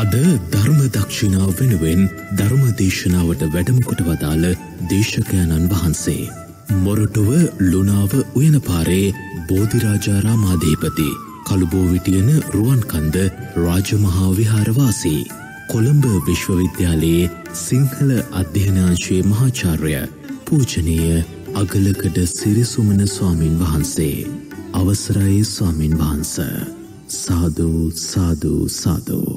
අද ධර්ම දක්ෂිණාව වෙනුවෙන් ධර්ම දේශනාවට වැඩමකොට වදාළ දේශකයණන් වහන්සේ. මොරටුව ලුණාව උයනපාරේ බෝධිරාජාරාමාධීපති කළුබෝවිටියන රුවන්කන්ද රාජමහා විහාරවාසී. කොළඹ විශ්වවිද්‍යාලයේ සිංහල අධ්‍යනාංශයේ මහාචාර්ය පූජනීය අගලකඩ සිරිසුමන ස්වාමීන් වහන්සේ. අවසරයි ස්වාමීන් වහන්ස. සාධූ සාධූ සාධූ.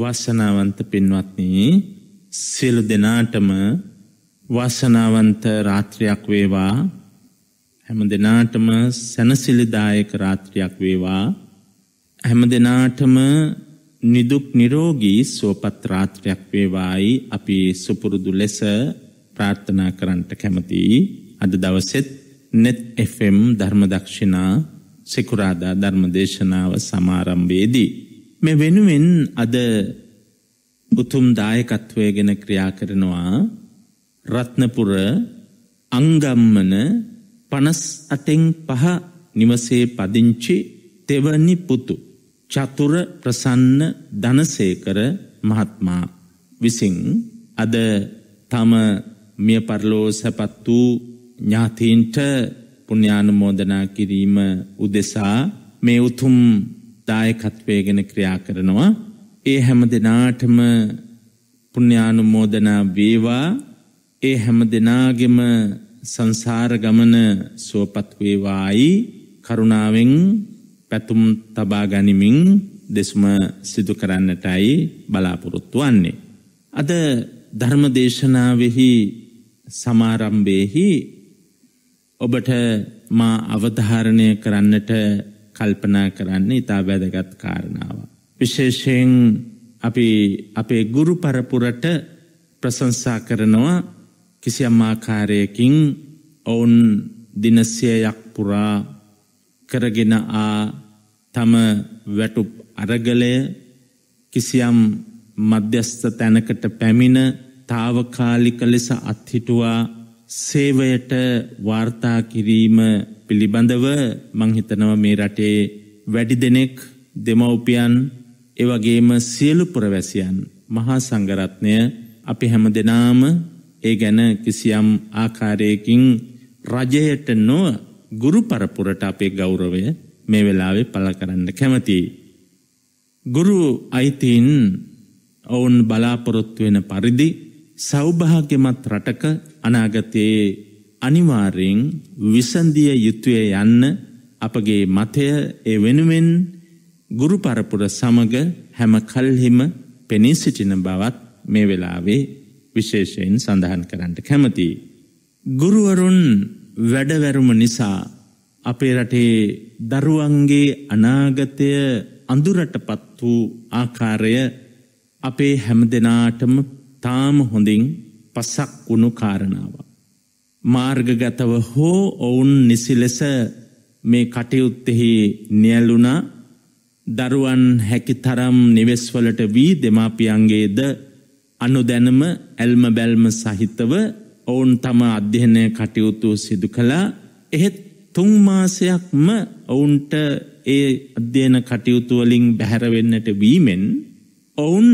වසනාවන්ත පින්වත්නී සියලු දෙනාටම වසනාවන්ත රාත්‍රයක් වේවා හැම දෙනාටම සැනසිලිදායක රාත්‍රයක් වේවා හැම දෙනාටම නිදුක් නිරෝගී සුවපත් රාත්‍රයක් වේවායි අපි සුපුරුදු ලෙස ප්‍රාර්ථනා කරන්නට කැමතියි අද දවසෙත් net fm ධර්ම දක්ෂිනා සෙකුරාදා ධර්ම දේශනාව සමාරම්භයේදී මේ වෙනුවෙන් අද උතුම් දායකත්වය ගැන ක්‍රියා කරනවා රත්නපුර අංගම්මන 58න් 5 නිවසේ පදිංචි තෙවනි පුතු චතුර ප්‍රසන්න ධනසේකර මහත්මයා විසින් අද තම මිය පරලෝ සැපත් වූ ඥාතීන්ට පුණ්‍යානුමෝදනා කිරීම උදෙසා මේ උතුම් දායකත්වය ගැන ක්‍රියා කරනවා. ඒ හැම දෙනාටම පුණ්‍යානුමෝදනා වේවා. ඒ හැම දෙනාගෙම සංසාර ගමන සුවපත් වේවායි කරුණාවෙන් පැතුම් තබා ගනිමින් දෙසුම සිදු කරන්නටයි බලාපොරොත්තු වන්නේ. අද ධර්ම දේශනාවෙහි සමාරම්භයෙහි ඔබට මා අවධාරණය කරන්නට කල්පනා කරන්න ඉතා වැදගත් කාරණාව. විශේෂයෙන් අපි අපේ ගුරු පරපුරට ප්‍රසංසා කරනවා කිසියම් ආකාරයකින් ඔවුන් දිනසියයක් පුරා කරගෙන ආ තම වැටුප් අරගලය කිසියම් මධ්‍යස්ථ තැනකට පැමිණ තාවකාලික ලෙස අත්හිටුවා සේවයට වාර්තා කිරීම පිළිබඳව මංහිතනව මේ රටේ වැඩි දෙනෙක් දෙමවපියන් එවගේම සියලු පුරවැසියන් මහා සංගරත්නය අපි හැම දෙනාම ඒ ගැන කිසියම් ආකාරයකින් රජයට නොව ගුරු පරපුරට අපේ ගෞරවය මේ වෙලාවේ පල කරන්න කැමති. ගුරු අයිතින් ඔවුන් බලාපොරොත්තු වෙන පරිදි සෞභාග්‍යමත් රටක අනාගතයේ අනිවාර්යෙන් විසන්දිය යුතුය යන්න අපගේ මතය ඒ වෙනුවෙන් ගුරු පරපුර සමග හැම කල්හිම පෙනී සිටින බවත් මේ වෙලාවේ විශේෂයෙන් සඳහන් කරන්නට කැමති. ගුරුවරුන් වැඩවැරුම නිසා අපේ රටේ දරුවන්ගේ අනාගතය අඳුරටපත් වූ ආකාරය අපේ හැම දෙනාටම තාම හොඳින් පසක් වුණු කාරණාවක්. මාර්ගගතව හෝ ඔවුන් නිසිලෙස මේ කටයුත්තෙහි නියලුණා දරුවන් හැකි තරම් නිවෙස්වලට වී දෙමාපියන්ගේද අනුදැනම ඇල්ම බැල්ම සහිතව ඔවුන් තම අධ්‍යනය කටයුතු සිදු කළා එහෙත් තුංමාසයක්ම ඔවුන්ට ඒ අධ්‍යයන කටයුතුවලින් බැහැරවෙන්නට වීමෙන් ඔවුන්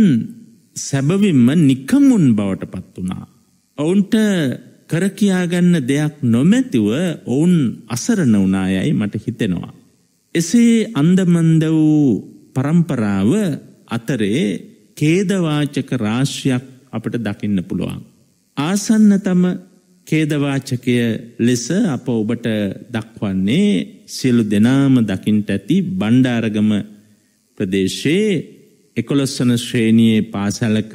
සැබවින්ම නිකමුන් බවට පත් වනා. ඔවුන්ට කරකයාගන්න දෙයක් නොමැතිව ඔවුන් අසරණ වනායයි මට හිතෙනවා. එසේ අන්දමන්ද වූ පරම්පරාව අතරේ කේදවාචක රාශ්‍යයක් අපට දකින්න පුළුවන්. ආසන්නතම කේදවාචකය ලෙස අප ඔබට දක්වන්නේ සියලු දෙනාම දකිින්ට ඇති බණ්ඩාරගම ප්‍රදේශයේ එකොළොස්සන ශ්‍රේණයේ පාසලක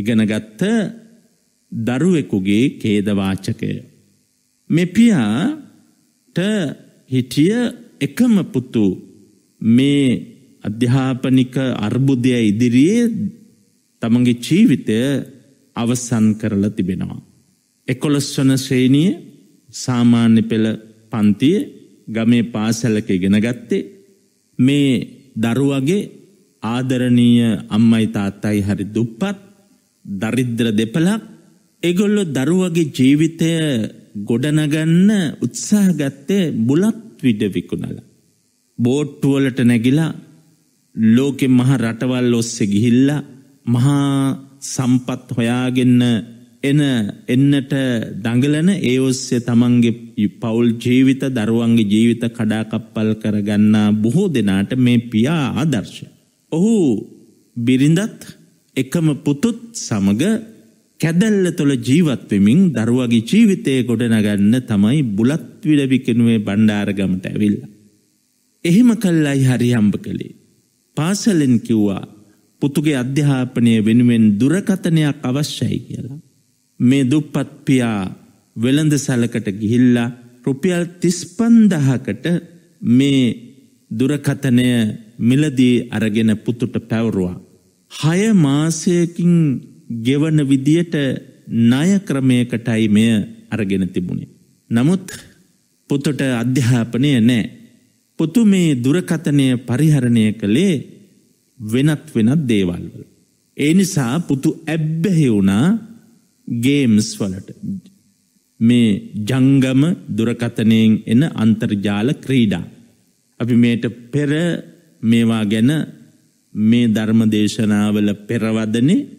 ඉගෙනගත්ත දරුවෙකුගේ කේදවාචකය. මෙපියාට හිටිය එකම පුතු මේ අධ්‍යාපනික අර්බුදය ඉදිරියේ තමගේ ජීවිතය අවසන් කරල තිබෙනවා. එකොළොස්වන ශ්‍රේණිය සාමාන්‍ය පෙළ පන්තිය ගමේ පාසැලක ඉගෙන ගත්තේ මේ දරුවගේ ආදරණීය අම්මයි තාත්තයි හරි දුප්පත් දරිද්‍ර දෙපලක් ඒගොල්ලො දරුවගේ ජීවිතය ගොඩනගන්න උත්සාහගත්තේ බුලත් විඩ විකුණලා. බෝට්ටුවලට නැගිලා ලෝකෙ මහ රටවල් ඔස්ස ගිහිල්ලා මහා සම්පත් හොයාගෙන්න එන එන්නට දඟලන ඒ ඔස්සේ තමන්ගේ පවුල් ජීවිත දරුවන්ගේ ජීවිත කඩාකප්පල් කරගන්නා බොහෝ දෙනාට මේ පියා ආදර්ශ. ඔහු බිරිඳත් එකම පුතුත් සමග කැදැල්ල තුළ ජීවත්වෙමින් දරුවගේ ජීවිතය ගොඩනගන්න තමයි බුලත්විඩවිකෙනුවේ බණ්ඩාරගමට ඇවිල්ල. එහෙම කල්ලයි හරිහම්බ කළේ. පාසලෙන් කිව්වා පුතුගේ අධ්‍යාපනය වෙනුවෙන් දුරකතනයක් අවශ්‍යයි කියලා. මේ දුප්පත් පියා වෙළඳ සලකට ගිහිල්ලා රුපියල් තිස්පන්දහකට මේ දුරකතනය මිලදී අරගෙන පුතුට පැවරුවා. හය මාසයකින් ගෙවන විදියට ණය ක්‍රමයකටයි මෙය අරගෙන තිබුණේ. නමුත් පොතට අධ්‍යාපනය නැහැ. පොතු මේ දුරකථනය පරිහරණය කළේ වෙනත් වෙනත් දේවල් වල. ඒ නිසා පුතු ඇබ්බැහි වුණා ගේම්ස් වලට. මේ ජංගම දුරකථනයෙන් එන අන්තර්ජාල ක්‍රීඩා. අපි මේට පෙර මේවා ගැන මේ ධර්ම දේශනාවල පෙරවදනේ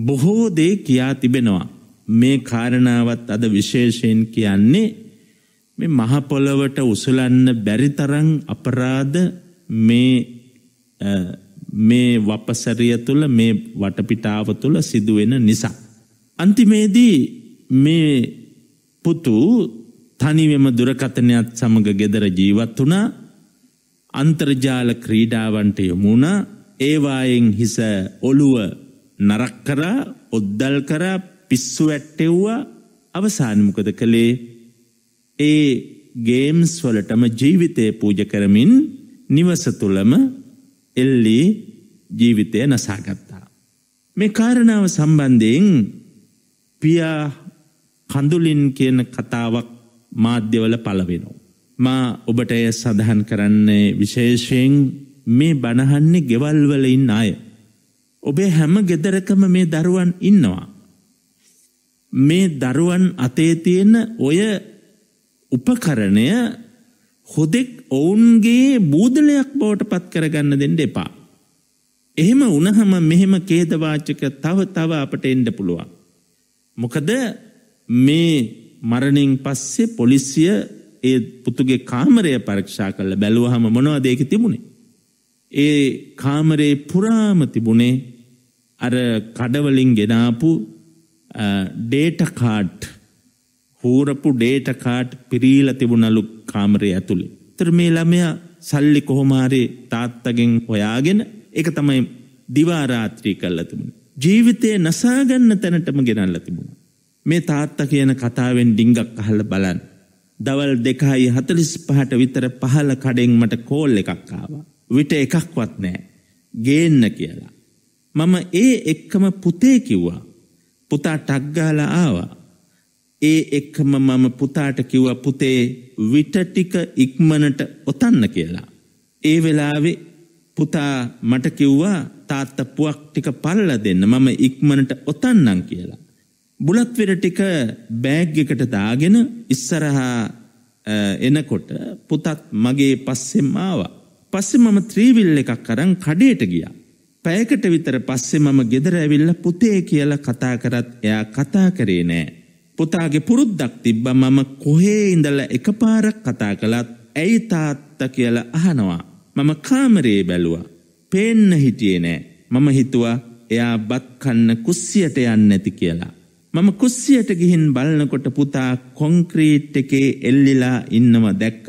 බොහෝ දේ කියා තිබෙනවා. මේ කාරණාවත් අද විශේෂයෙන් කියන්නේ මේ මහපොළොවට උසලන්න බැරිතරං අපරාධ මේ මේ වපසරිය තුළ මේ වටපිටාව තුළ සිදුවෙන නිසා. අන්තිමේදී මේ පුතු තනිවම දුරකථනයත් සමඟ ගෙදර ජීවත් වුණා අන්තර්ජාල ක්‍රීඩාවන්ට යොමුණ ඒවායෙන් හිස ඔළුව නරක් කරා ඔද්දල් කරා පිස්සු වැට්ටෙව්වා අවසානමකද කළේ ඒ ගේම්ස් වලටම ජීවිතය පූජ කරමින් නිවස තුළම එල්ලි ජීවිතය නසාගත්තා. මේ කාරණාව සම්බන්ධයෙන් පියා කඳුලින් කියන කතාවක් මාධ්‍යවල පලවෙනවා. මා ඔබට එය සඳහන් කරන්නේ විශේෂයෙන් මේ බණහන්නේ ගෙවල්වලඉන්න අය. ඔබේ හැම ගෙදරකම මේ දරුවන් ඉන්නවා. මේ දරුවන් අතේ තියෙන ඔය උපකරණය හොදෙක් ඔවුන්ගේ බූදලයක් බෝට පත් කරගන්න දෙන්න එපා. එහෙම උනහම මෙහෙම කේදවාචක තව තව අපට එන්ඩ පුළුවන්. මොකද මේ මරණින් පස්සේ පොලිසිය ඒ පුතුගේ කාමරය පරක්ෂා කල්ල බැලුවහම මොනවාදේක තිබුණේ. ඒ කාමරේ පුරාම තිබුණේ අර කඩවලින් ගෙනාපු ඩේටකාට් හූරපු ඩේටකාට් පිරීල තිබුණලු කාමරය ඇතුළේ. තර මේ ළමයා සල්ලි කොහොමාරේ තාත්තගෙන් හොයාගෙන එක තමයි දිවාරාත්‍රී කල්ල තිබුණ. ජීවිතය නසාගන්න තැනටම ගෙනල්ල තිබුණ. මේ තාත්ත කියන කතාවෙන් ඩිංගක් අහල බලන්න. දවල් දෙකයි හතලිස් පහට විතර පහල කඩෙන් මට කෝල් එකක් ආවා. විට එකක්වත් නෑ. ගේන්න කියලා. මම ඒ එක්කම පුතේ කිව්වා. පුතා ටක් ගහලා ආවා. ඒ එක්කම මම පුතාට කිව්වා පුතේ විට ටික ඉක්මනට ඔතන්න කියලා. ඒ වෙලාවේ පුතා මට කිව්වා තාත්තා පුවක් ටික පල්ලා දෙන්න මම ඉක්මනට ඔතන්නම් කියලා. බුලත්වෙර ටික බෑග් එකට දාගෙන ඉස්සරහා එනකොට පුතත් මගේ පස්සෙන් ආවා. පස්සේ මම ත්‍රීවිල් එකක් අරන් කඩේට ගියා. පැයකට විතර පස්සේ මම ගෙදර ඇවිල්ල පුතේ කියල කතා කරත් එයා කතා කරේ නෑ. පුතාගේ පුරුද්දක් තිබ්බ මම කොහේ ඉඳල එක පාරක් කතා කළත් ඇයි තාත්ත කියල අහනවා. මම කාමරයේ බැලුවා. පේන්න හිටියේ නෑ. මම හිතුවා එයා බත්කන්න කුස්සියට යන්න ඇති කියලා. මම කුස්සියට ගිහින් බලනකොට පුතා කොංක්‍රීට් එකේ එල්ලිලා ඉන්නව දැක්ක.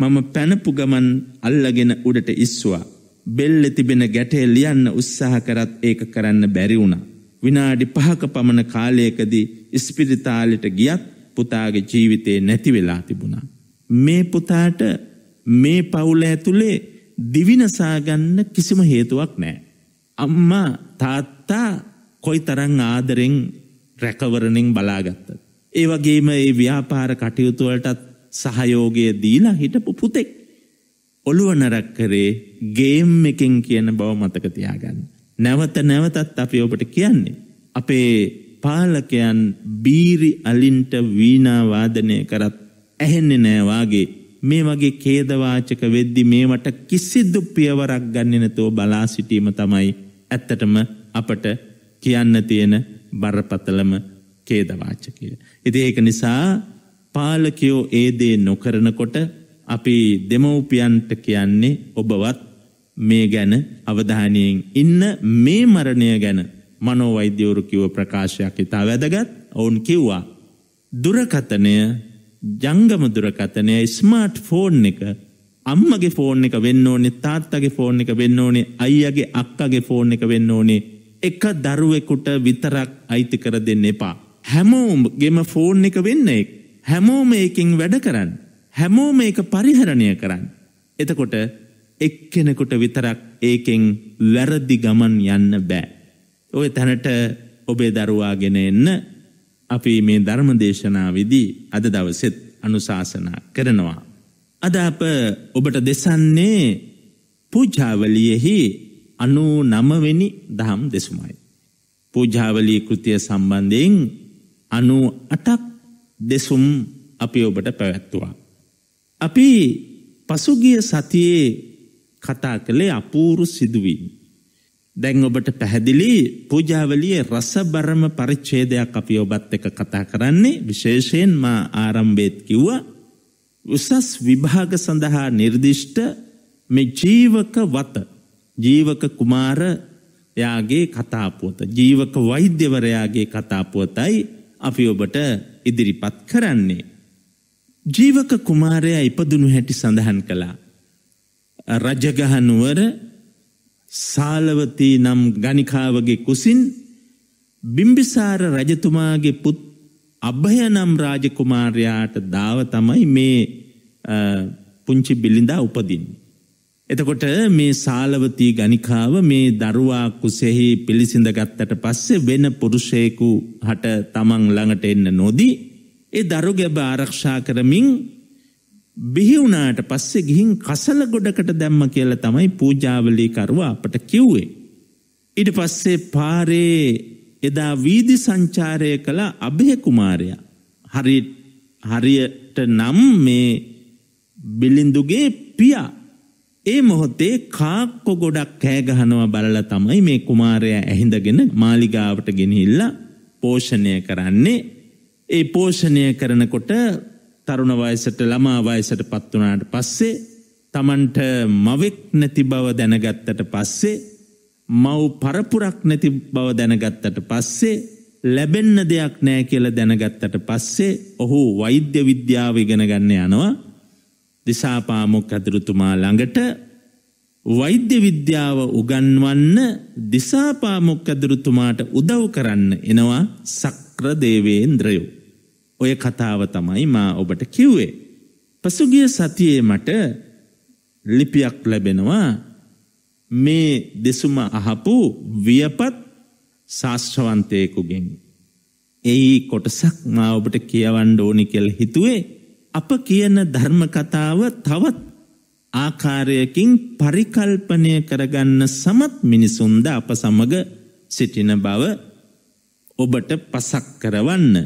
මම පැනපු ගමන් අල්ලගෙන උඩට ඉස්වා. බෙල්ලෙ තිබෙන ගැටේ ලියන්න උත්සාහ කරත් ඒක කරන්න බැරි වුණා. විනාඩි පහක පමණ කාලයකදී ඉස්පිරිතාලෙට ගියත් පුතාගේ ජීවිතේ නැති වෙලා තිබුණා. මේ පුතාට මේ පවුල ඇතුලේ දිවිනසාගන්න කිසිම හේතුවක් නෑ. අම්මා තාත්තා කොයි තරං ආදරෙන් රැකවරණින් බලාගත්ත. ඒ වගේම ඒ ව්‍යාපාර කටයුතුවලටත් සහයෝගය දීලා හිටපු පුතෙක්. ඔළුව නරක් කරේ ගේම් එකෙන් කියන බව මතක තියාගන්න. නැවත නැවතත් අපි ඔබට කියන්නේ. අපේ පාලකයන් බීරි අලින්ට වීණාවාදනය කරත් ඇහෙන්නේ නෑවාගේ මේ වගේ කේදවාචක වෙද්දි මේමට කිසිදු පියවරක් ගන්නේ නැතුව බලා සිටීම තමයි ඇත්තටම අපට කියන්න තියෙන බරපතලම කේදවාචකය. ඉතින් ඒක නිසා පාලකයෝ ඒ දේ නොකරනකොට අපි දෙමව්පියන්ට කියන්නේ ඔබවත් මේ ගැන අවධානයෙන් ඉන්න මේ මරණය ගැන මනෝවෛද්‍යවරු කිව්ව ප්‍රකාශයක් ඉතා වැදගත් ඔවුන් කිව්වා දුරකතනය ජංගම දුරකතනය ස්මාර්ට් ෆෝන් එක අම්මගේ ෆෝන් එක වෙන්න ඕනේ තාත්තගේ ෆෝන් එක වෙන්න ඕනේ අයියාගේ අක්කාගේ ෆෝන් එක වෙන්න ඕනේ එක දරුවෙකුට විතරක් අයිති කර දෙන්න එපා හැමෝම ගෙම ෆෝන් එක වෙන්න එක් හැමෝම ඒකෙන් වැඩ කරන්න හැමෝ මේක පරිහරණය කරන්න. එතකොට එක්කෙනෙකුට විතරක් ඒකෙන් වැරදි ගමන් යන්න බෑ. ඔය තැනට ඔබේ දරුවාගෙන එන්න අපි මේ ධර්මදේශනාවේදී අද දවසෙත් අනුශාසනා කරනවා. අද අප ඔබට දෙසන්නේ පූජාවලියෙහි අනූ නමවෙනි දහම් දෙසුමයි. පූජාවලී කෘතිය සම්බන්ධයෙන් අනු අටක් දෙසුම් අපි ඔබට පැවැත්තුවා. අපි පසුගිය සතියේ කතා කළේ අපූරු සිදුවීම්. දැන් ඔබට පැහැදිලි පූජාවලියේ රසබරම පරිච්ඡේදයක් අපි ඔබත් එක්ක කතා කරන්නේ විශේෂයෙන් මා ආරම්භයේත් කිව්වා උසස් විභාග සඳහා නිර්දිෂ්ට මේ ජීවක වත ජීවක කුමාර යාගේ කතා පුවත ජීවක වෛද්‍යවරයාගේ කතා පුවතයි අපි ඔබට ඉදිරිපත් කරන්නේ ජීවක කුමාරයා ඉපදුණු හැටි සඳහන් කළා. රජගහනුවර සාලවතී නම් ගනිකාවගේ කුසින් බිම්බිසාර රජතුමාගේ පුත් අභය නම් රාජකුමාරයාට දාව තමයි මේ පුංචි බිලිඳා උපදින්. එතකොට මේ සාලවතී ගනිකාව මේ දරුවා කුසෙහි පිළිසිඳගත්තට පස්සේ වෙන පුරුෂයෙකු හට තමන් ළඟට එන්න නොදී ඒ දරු ගැබ ආරක්ෂා කරමින් බිහිවුණාට පස්සෙ ගිහින් කසල ගොඩකට දැම්ම කියල තමයි පූජාවලීකරවා අපට කිව්වේ. ඉට පස්සේ පාරේ එදා වීදි සංචාරය කළ අභයකුමාරය හරියට නම් මේ බිලිඳුගේ පියා ඒ මොහොතේ කාක්කො ගොඩක් කෑගහනවා බලල තමයි මේ කුමාරය ඇහිඳගෙන මාලිගාවට ගෙනහිල්ල පෝෂණය කරන්නේ ඒ පෝෂණය කරනකොට තරුණවයසට ළමාවයසට පත්වනාට පස්සේ තමන්ට මවෙක් නැති බව දැනගත්තට පස්සේ මව් පරපුරක් නැති බව දැනගත්තට පස්සේ ලැබෙන්න දෙයක් නෑ කියල දැනගත්තට පස්සේ ඔහු වෛද්‍ය විද්‍යාව ඉගෙනගන්න යනවා දිසාපාමොක් අතුරුතුමා ළඟට වෛද්‍ය විද්‍යාව උගන්වන්න දිසාපාමොක් අදුරුතුමාට උදව් කරන්න එනවා සක්‍රදේවේන්ද්‍රයෝ. ඔය කතාව තමයි මා ඔබට කිව්වේ. පසුගිය සතියේ මට ලිපියක් ලැබෙනවා මේ දෙසුම අහපු වියපත් ශාස්ත්‍රවන්තයෙකුගෙන්. එයි කොටසක් මා ඔබට කියවන්න ඕනි කියලා හිතුවේ අප කියන ධර්ම කතාව තවත් ආකාරයකින් පරිකල්පනය කරගන්න සමත් මිනිසුන්ද අප සමග සිටින බව ඔබට පසක් කරවන්න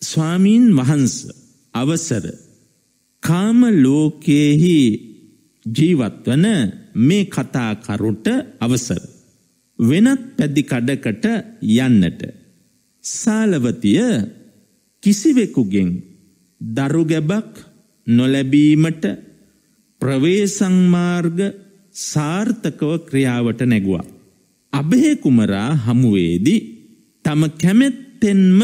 ස්වාමීන් වහන්ස අවසර කාම ලෝකයේහි ජීවත්වන මේ කතාකරුට අවසර වෙනත් පැදි කඩකට යන්නට සාලවතිය කිසිවෙකුගෙන් දරු ගැබක් නොලැබීමට ප්‍රවේසම් මාර්ග සාර්ථකව ක්‍රියාවට නැගුවා. අබේ කුමරා හමුවේදී තම කැමැත්ත ඇත්තෙන්ම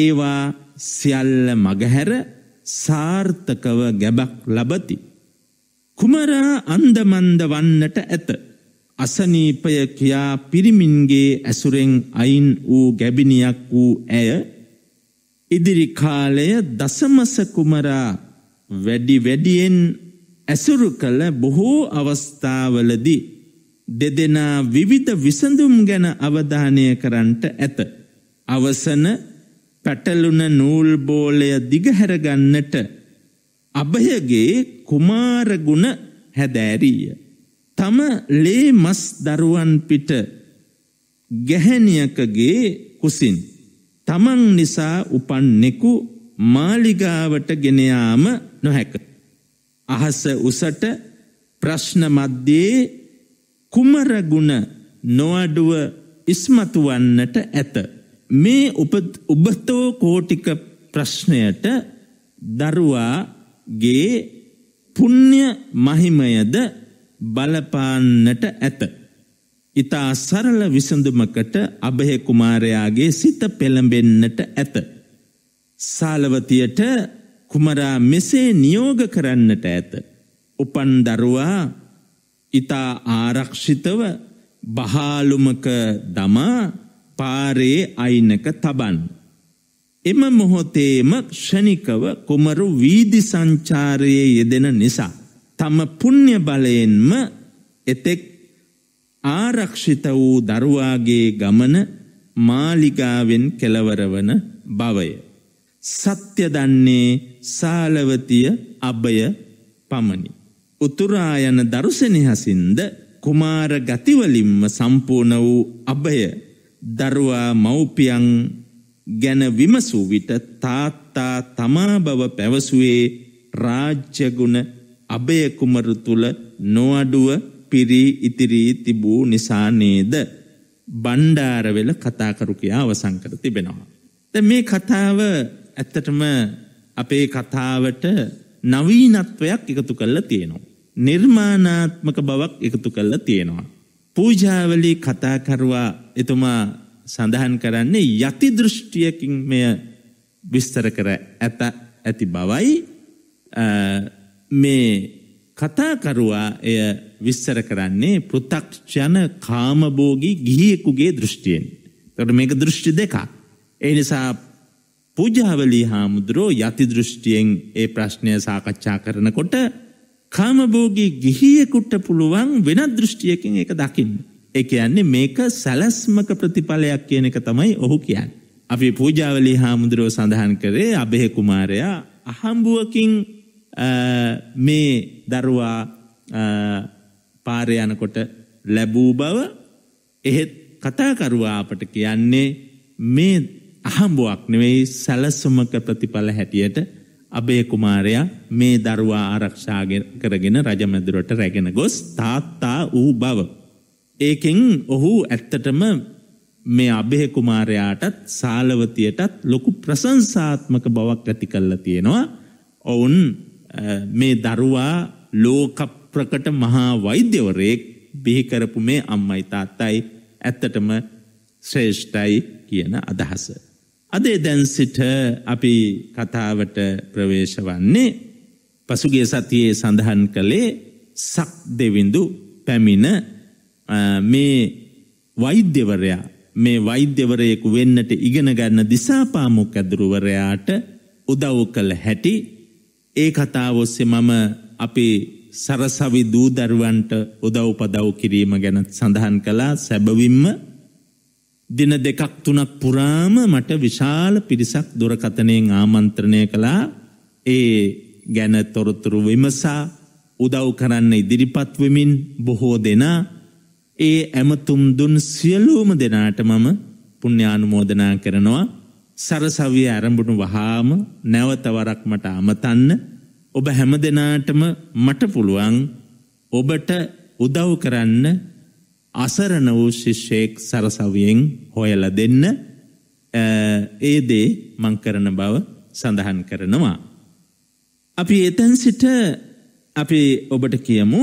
ඒවා සියල්ල මගහැර සාර්ථකව ගැබක් ලබති. කුමරා අන්දමන්ද වන්නට ඇත. අසනීපය කියා පිරිමින්ගේ ඇසුරෙන් අයින් වූ ගැබිනියක් වූ ඇය ඉදිරි කාලය දසමස කුමරා වැඩි වැඩියෙන් ඇසුරු කළ බොහෝ අවස්ථාවලදී දෙදෙනා විවිධ විසඳුම් ගැන අවධානය කරන්නට ඇත. අවසන පැටලුන නූල් බෝලය දිගහැරගන්නට අභයගේ කුමාරගුණ හැදෑරීය. තම ලේ මස් දරුවන් පිට ගැහැනියකගේ කුසින් තමන් නිසා උපන්නෙකු මාලිගාවට ගෙනයාම නොහැක. අහස උසට ප්‍රශ්න මධ්‍යයේ කුමරගුණ නොවඩුව ඉස්මතුවන්නට ඇත. මේ උබතෝ කෝටික ප්‍රශ්නයට දරුවාගේ පුුණ්්‍ය මහිමයද බලපාන්නට ඇත. ඉතා සරල විසඳුමකට අභය කුමාරයාගේ සිත පෙළඹෙන්නට ඇත. සාලවතියට කුමරා මෙසේ නියෝග කරන්නට ඇත. උපන් දරුවා ඉතා ආරක්ෂිතව බහාලුමක දමා පාරේ අයිනක තබන්. එම මොහොතේම ක්ෂණිකව කුමරු වීදි සංචාරයේ යෙදෙන නිසා. තම පුුණ්්‍ය බලයෙන්ම එතෙක් ආරක්ෂිත වූ දරුවාගේ ගමන මාලිගාවෙන් කෙලවරවන බවය. සත්‍ය දන්නේ සාලවතිය අභය පමණි. උතුරායන දරුසෙනෙහසින්ද කුමාර ගතිවලින්ම සම්පූර්ණ වූ අභය දරුවා මව්පියන් ගැන විමසූ විට තාත්තා තමා බව පැවසුවේ රාජ්‍යගුණ අභය කුමරු තුල නොඅඩුව පිරී ඉතිරී තිබූ නිසා නේද බණ්ඩාරවෙල කතාකරු කියා අවසන් කර තිබෙනවා. දැන් මේ කතාව ඇත්තටම අපේ කතාවට නවීනත්වයක් එකතු කරලා තියෙනවා. නිර්මාණාත්මක බවක් එකතු කරලා තියෙනවා. පූජාවලි කතාකරුවා එතුමා සඳහන් කරන්නේ යති දෘෂ්ටියකින් මෙය විස්තර කර ඇත ඇති බවයි මේ කතාකරුවා එය විස්තර කරන්නේ පෘථක්ෂණ කාමභෝගී ගිහියෙකුගේ දෘෂ්ටියෙන්. එතකොට මේක දෘෂ්ටි දෙකක්. ඒ නිසා පූජාවලි හාමුදුරුවෝ යති දෘෂ්ටියෙන් ඒ ප්‍රශ්නය සාකච්ඡා කරනකොට කාමභෝගී ගිහියෙකුට පුළුවන් වෙනත් දෘෂ්ටියකින් එක දකිින්. එක යන්නේ මේක සැලස්මක ප්‍රතිඵලයක් කියන එක තමයි ඔහු කියන්න. අපි පූජාවලි හාමුදුරුව සඳහන් කරේ අබෙහෙ කුමාරයා අහම්බුවකින් මේ දරුවා පාරයනකොට ලැබූ බව එහෙත් කතාකරුවා අපට කියන්නේ මේ අහම්බුවක් නෙවෙයි සැලසුමක ප්‍රතිඵල හැටියට අබේ කුමාරයා මේ දරුවා ආරක්ෂා කරගෙන රජමැදුරට රැගෙන ගොස් තාත්තා වූ බව. ඒකෙන් ඔහු ඇත්තටම මේ අබේ කුමාරයාටත් සාලවතියටත් ලොකු ප්‍රසංසාත්මක බවක් ඇති කල්ලා තියෙනවා. ඔවුන් මේ දරුවා ලෝක ප්‍රකට මහා වෛද්‍යවරයෙක් බිහි කරපු මේ අම්මයි තාත්තයි ඇත්තටම ශ්‍රේෂ්ඨයි කියන අදහස. අදේ දැන්සිට අපි කතාවට ප්‍රවේශ වන්නේ පසුගේ සතියේ සඳහන් කළේ සක් දෙවිඳු පැමිණ මේ වෛද්‍යවරයා මේ වෛද්‍යවරයෙකු වෙන්නට ඉගෙන ගන්න දිසාපාමුක් ඇදුරුවරයාට උදව් කළ හැටි ඒ කතාවොස්සේ මම අපේ සරසවි දූදරුවන්ට උදව් පදව් කිරීම ගැන සඳහන් කළා සැබවින්ම දින දෙකක් තුනක් පුරාම මට විශාල පිරිසක් දුරකතනයෙන් ආමන්ත්‍රණය කළා ඒ ගැන තොරතුරු විමසා උදව් කරන්න ඉදිරිපත් වෙමින් බොහෝ දෙනා ඒ ඇමතුම් දුන් සියලුම දෙනාට මම පුණ්‍යානුමෝදනා කරනවා සරසවිය ආරම්භුණු වහාම නැවත වරක් මට අමතන්න ඔබ හැම දෙනාටම මට පුළුවන් ඔබට උදව් කරන්න අසරණ වූ ශිෂ්‍යයෙක් සරසවියෙන් හොයල දෙන්න ඒ දේ මං කරන බව සඳහන් කරනවා. අපි එතැන් සිට අපි ඔබට කියමු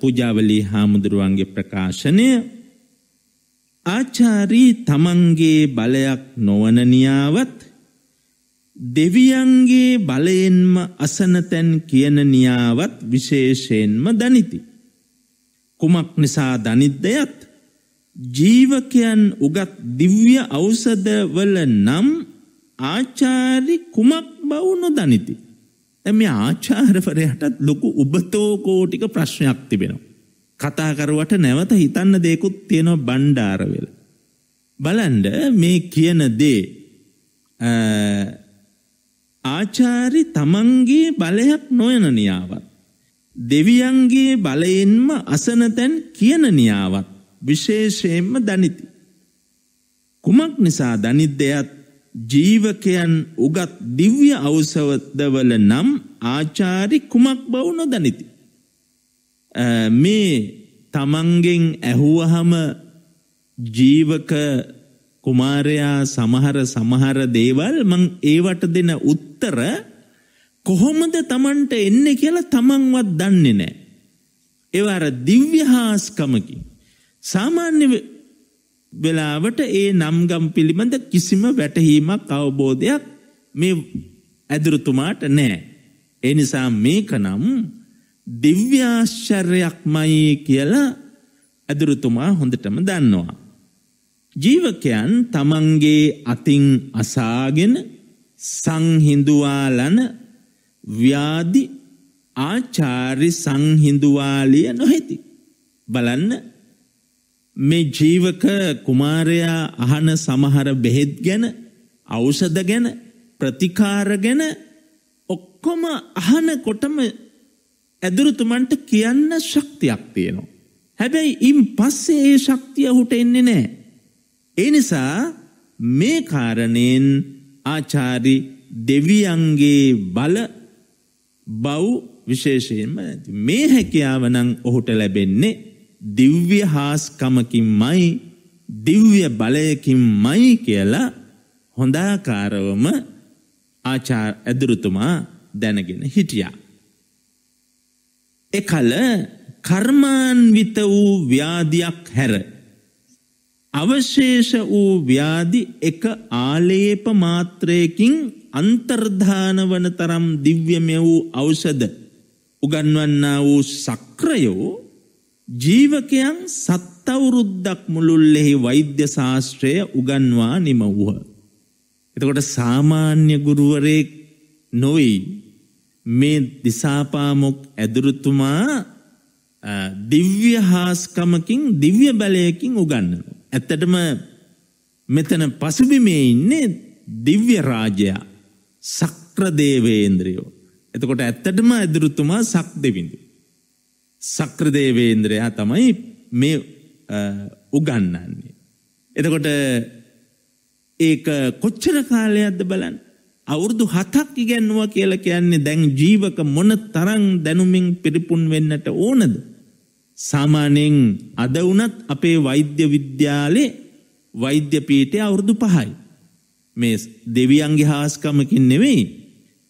පුජාවලී හාමුදුරුවන්ගේ ප්‍රකාශනය ආචාරී තමන්ගේ බලයක් නොවනනියාවත් දෙවියන්ගේ බලයෙන්ම අසනතැන් කියන නියාවත් විශේෂයෙන්ම දනිති. කුමක් නිසා දනිද්දයත් ජීවකයන් උගත් දිව්‍ය අවසදවල නම් ආචාරි කුමක් බව නොදනිති. ඇම ආචාරවරයටත් ලොකු උබතෝකෝටික ප්‍රශ්නයක් තිබෙනවා. කතාකරුවට නැවත හිතන්න දෙකුත් තියෙනව බණ්ඩාරවෙල. බලන්ඩ මේ කියන දේ ආචාරි තමන්ගේ බලයක් නොයන නියාවත්. දෙවියන්ගේ බලයෙන්ම අසනතැන් කියන නියාවත් විශේෂයෙන්ම දනිති. කුමක් නිසා දනිද්දයත් ජීවකයන් උගත් දිව්‍ය අවසවදවල නම් ආචාරි කුමක් බවුන දනිති. මේ තමන්ගෙන් ඇහුවහම ජීවක කුමාරයා සමහර සමහර දේවල් මං ඒවට දෙන උත්තර කොහොමද තමන්ට එන්න කියලා තමන්වත් දන්නේ නෑ. එවර දිව්‍ය හාස්කමකි. සාමාන්‍ය වෙලාවට ඒ නම්ගම් පිළිබඳ කිසිම වැටහීමක් අවබෝධයක් මේ ඇදුරතුමාට නෑ. එනිසා මේක නම් දිව්‍යාශ්චර්යක් මයි කියලා ඇදුරතුමා හොඳටම දන්නවා. ජීවකයන් තමන්ගේ අතින් අසාගෙන සංහිඳුවාලන ව්‍යාධි ආචාර්ය සංහිඳුවාලිය නොහැති. බලන්න මේ ජීවක කුමාරයා අහන සමහර බෙහෙත් ගැන අවෂද ගැන ප්‍රතිකාර ගැන ඔක්කොම අහන කොටම ඇදුරුතුමන්ට කියන්න ශක්තියක් තියෙනවා. හැබැයි ඉම් පස්සේ ඒ ශක්තිය හුට එන්නේ නෑ. ඒ නිසා මේ කාරණයෙන් ආචාරි දෙවියන්ගේ බල බව් විශේෂයෙන්ම මේ හැකියාව නම් ඔහුට ලැබෙන්නේ දිව්‍ය හාස්කමකින්මයි දිව්‍ය බලයකින්මයි කියලා හොඳාකාරවම ආචාර් ඇදුරුතුමා දැනගෙන හිටියා. එකල කර්මාන්විත වූ ව්‍යාධියක් හැර අවශේෂ වූ ව්‍යාධි එක ආලේප මාත්‍රයකින් අන්තර්ධාන වන තරම් දිව්‍යමය වූ ඖෂධ උගන්වන්නා වූ සක්‍රයෝ ජීවකයන් සත්තවුරුද්දක් මුළුල්ලෙහි වෛද්‍ය ශාස්ත්‍රය උගන්වා නිමවූහ. එතකොට සාමාන්‍ය ගුරුවරයෙක් නොවෙයි මේ දිසාපාමොක් ඇදුරුතුමා දිව්‍ය හාස්කමකින් දිව්‍ය බලයකින් උගන්නන. ඇත්තටම මෙතන පසුබිමේ ඉන්නේ දිව්‍ය රාජයා සක්‍රදේවේන්ද්‍රයෝ. එතකොට ඇත්තටම ඇදුරුතුමා සක් දෙවිඳු. සක්‍රදේවේන්ද්‍රයා තමයි මේ උගන්නන්නේ. එතකොට ඒක කොච්චර කාලයක්ද බලන්න. අවුරුදු හතක් ඉගැන්නුවා කියලා කියන්නේ දැන් ජීවක මොන තරම් දැනුමින් පිරිපුන් වෙන්නට ඕනද? සාමාන්‍යයෙන් අද වුණත් අපේ වෛද්‍ය විද්‍යාලේ වෛද්‍ය පීඨය අවුරුදු 5යි. මේ දෙවියන්ගේ හාස්කමකින් නෙවෙයි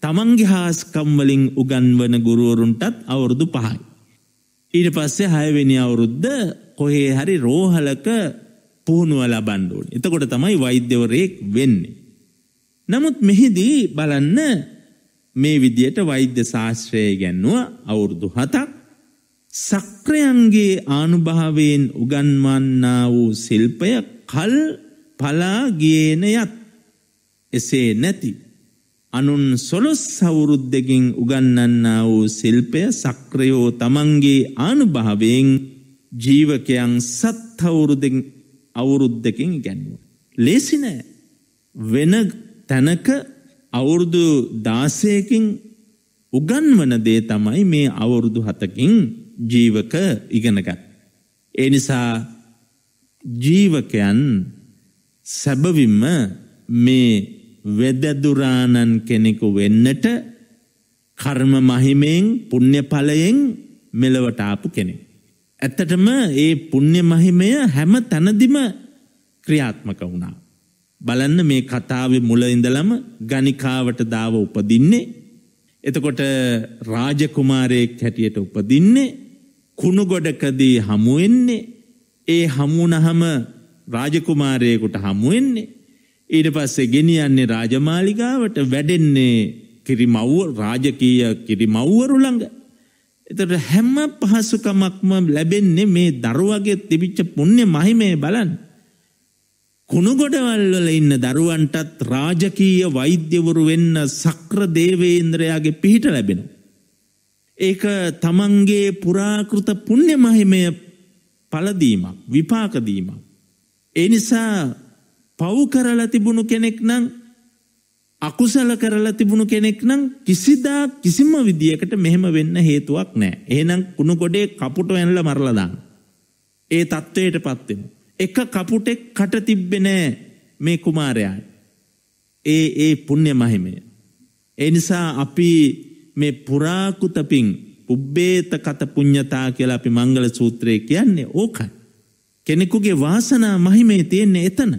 තමන්ගේ හාස්කම්වලින් උගන්වන ගුරුවරුන්ටත් අවුරුදු පහයි. ඊට පස්සේ හයවෙනි අවුරුද්ද කොහේ හරි රෝහලක පුහුණුව ලබන්ඩෝන් එතකොට තමයි වෛද්‍යවරයෙක් වෙන්නේ. නමුත් මෙහිදී බලන්න මේ විදියට වෛද්‍ය ශාස්ත්‍රය ගැන්නුව අවුරුදු හතක් සක්‍රයන්ගේ ආනුභාවයෙන් උගන්වන්නා වූ සිල්පය කල් පලාගේන යත් එසේ නැති අනුන් සොළොස් සවුරුද්දකින් උගන්නන්නා වූ ශිල්පය සක්‍රයෝ තමන්ගේ ආනුභාවයෙන් ජීවකයන් සත් අවුරුදෙන් අවුරුද්දකින් ඉගැන්වුව. ලේසි නෑ වෙන තැනක අවුරුදු දාසයකින් උගන්වන දේ තමයි මේ අවුරුදු හතකින් ජීවක ඉගෙනගත්. ඒ නිසා ජීවකයන් සැබවිම්ම මේ වෙදදුරාණන් කෙනෙකු වෙන්නට කර්ම මහිමයෙන් පුුණ්්‍ය පලයෙන් මෙලවටාපු කෙනෙ. ඇත්තටම ඒ පුුණ්්‍ය මහිමය හැම තැනදිම ක්‍රියාත්මක වුණා. බලන්න මේ කතාව මුලඉඳලම ගනිකාවට දාව උපදින්නේ. එතකොට රාජකුමාරයෙක් හැටියට උපදින්නේ කුණුගොඩකදී හමුවෙන්නේ ඒ හමුණහම රාජකුමාරයෙකුට හමුවෙන්නේ ඊට පස්සේ ගෙනියන්නේ රාජමාලිගාවට වැඩෙන්නේ කිරිමව්ව රාජකීය කිරිමව්වරු ළඟ. එතට හැම පහසුකමක්ම ලැබෙන්නේ මේ දරුවගේ තිබිච්ච පුණ්‍ය මහිමය බලන්න. කුණුගොඩවල් වල ඉන්න දරුවන්ටත් රාජකීය වෛද්‍යවරු වෙන්න සක්‍ර දේවේන්ද්‍රයාගේ පිහිට ලැබෙනවා. ඒක තමන්ගේ පුරාකෘත පුණ්‍ය මහිමය පළදීමක් විපාකදීමක්. ඒ නිසා පව් කරලා තිබුණු කෙනෙක් නම් අකුසල කරලා තිබුණු කෙනෙක් නම් කිසිදා කිසිම විදියකට මෙහෙම වෙන්න හේතුවක් නෑ. එහෙනම් කුණු ගොඩේ කපුට ඇනලා මරලා දාන්න. ඒ தത്വයට පත් වෙන. එක කපුටෙක් කට තිබ්බේ නෑ මේ කුමාරයා. ඒ ඒ පුණ්‍ය මහිමය. ඒ නිසා අපි මේ පුරාකුතපින් පුබ්බේත කත පුඤ්ඤතා කියලා අපි මංගල සූත්‍රයේ කියන්නේ ඕකයි. කෙනෙකුගේ වාසනා මහිමේ තියෙන්නේ එතන.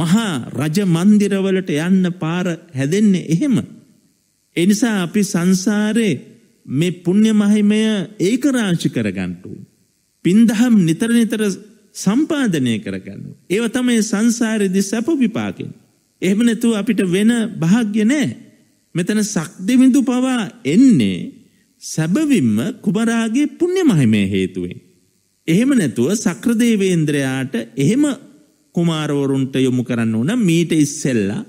මහා රජ මන්දිරවලට යන්න පාර හැදෙන්නේ එහෙම. එනිසා අපි සංසාරේ මේ පුණ්‍ය මහිමය ඒකරාශි කරගන්නට ඕන. පින්දහම් නිතර නිතර සම්පාදනය කරගන්න. ඒව තමයි සංසාරේදී සැප විපාකෙන්. එහෙම නැතුව අපිට වෙන භාග්‍ය නැහැ. මෙතන සක්දෙවිඳු පවා එන්නේ සැබවින්ම කුමරාගේ පුණ්‍ය මහිමය හේතුවෙන්. එහෙම නැතුව සක්‍රදේවේන්ද්‍රයාට එහෙම කුමාරවරුන්ට යොමු කරන්න ඕන මීට ඉස්සෙල්ලා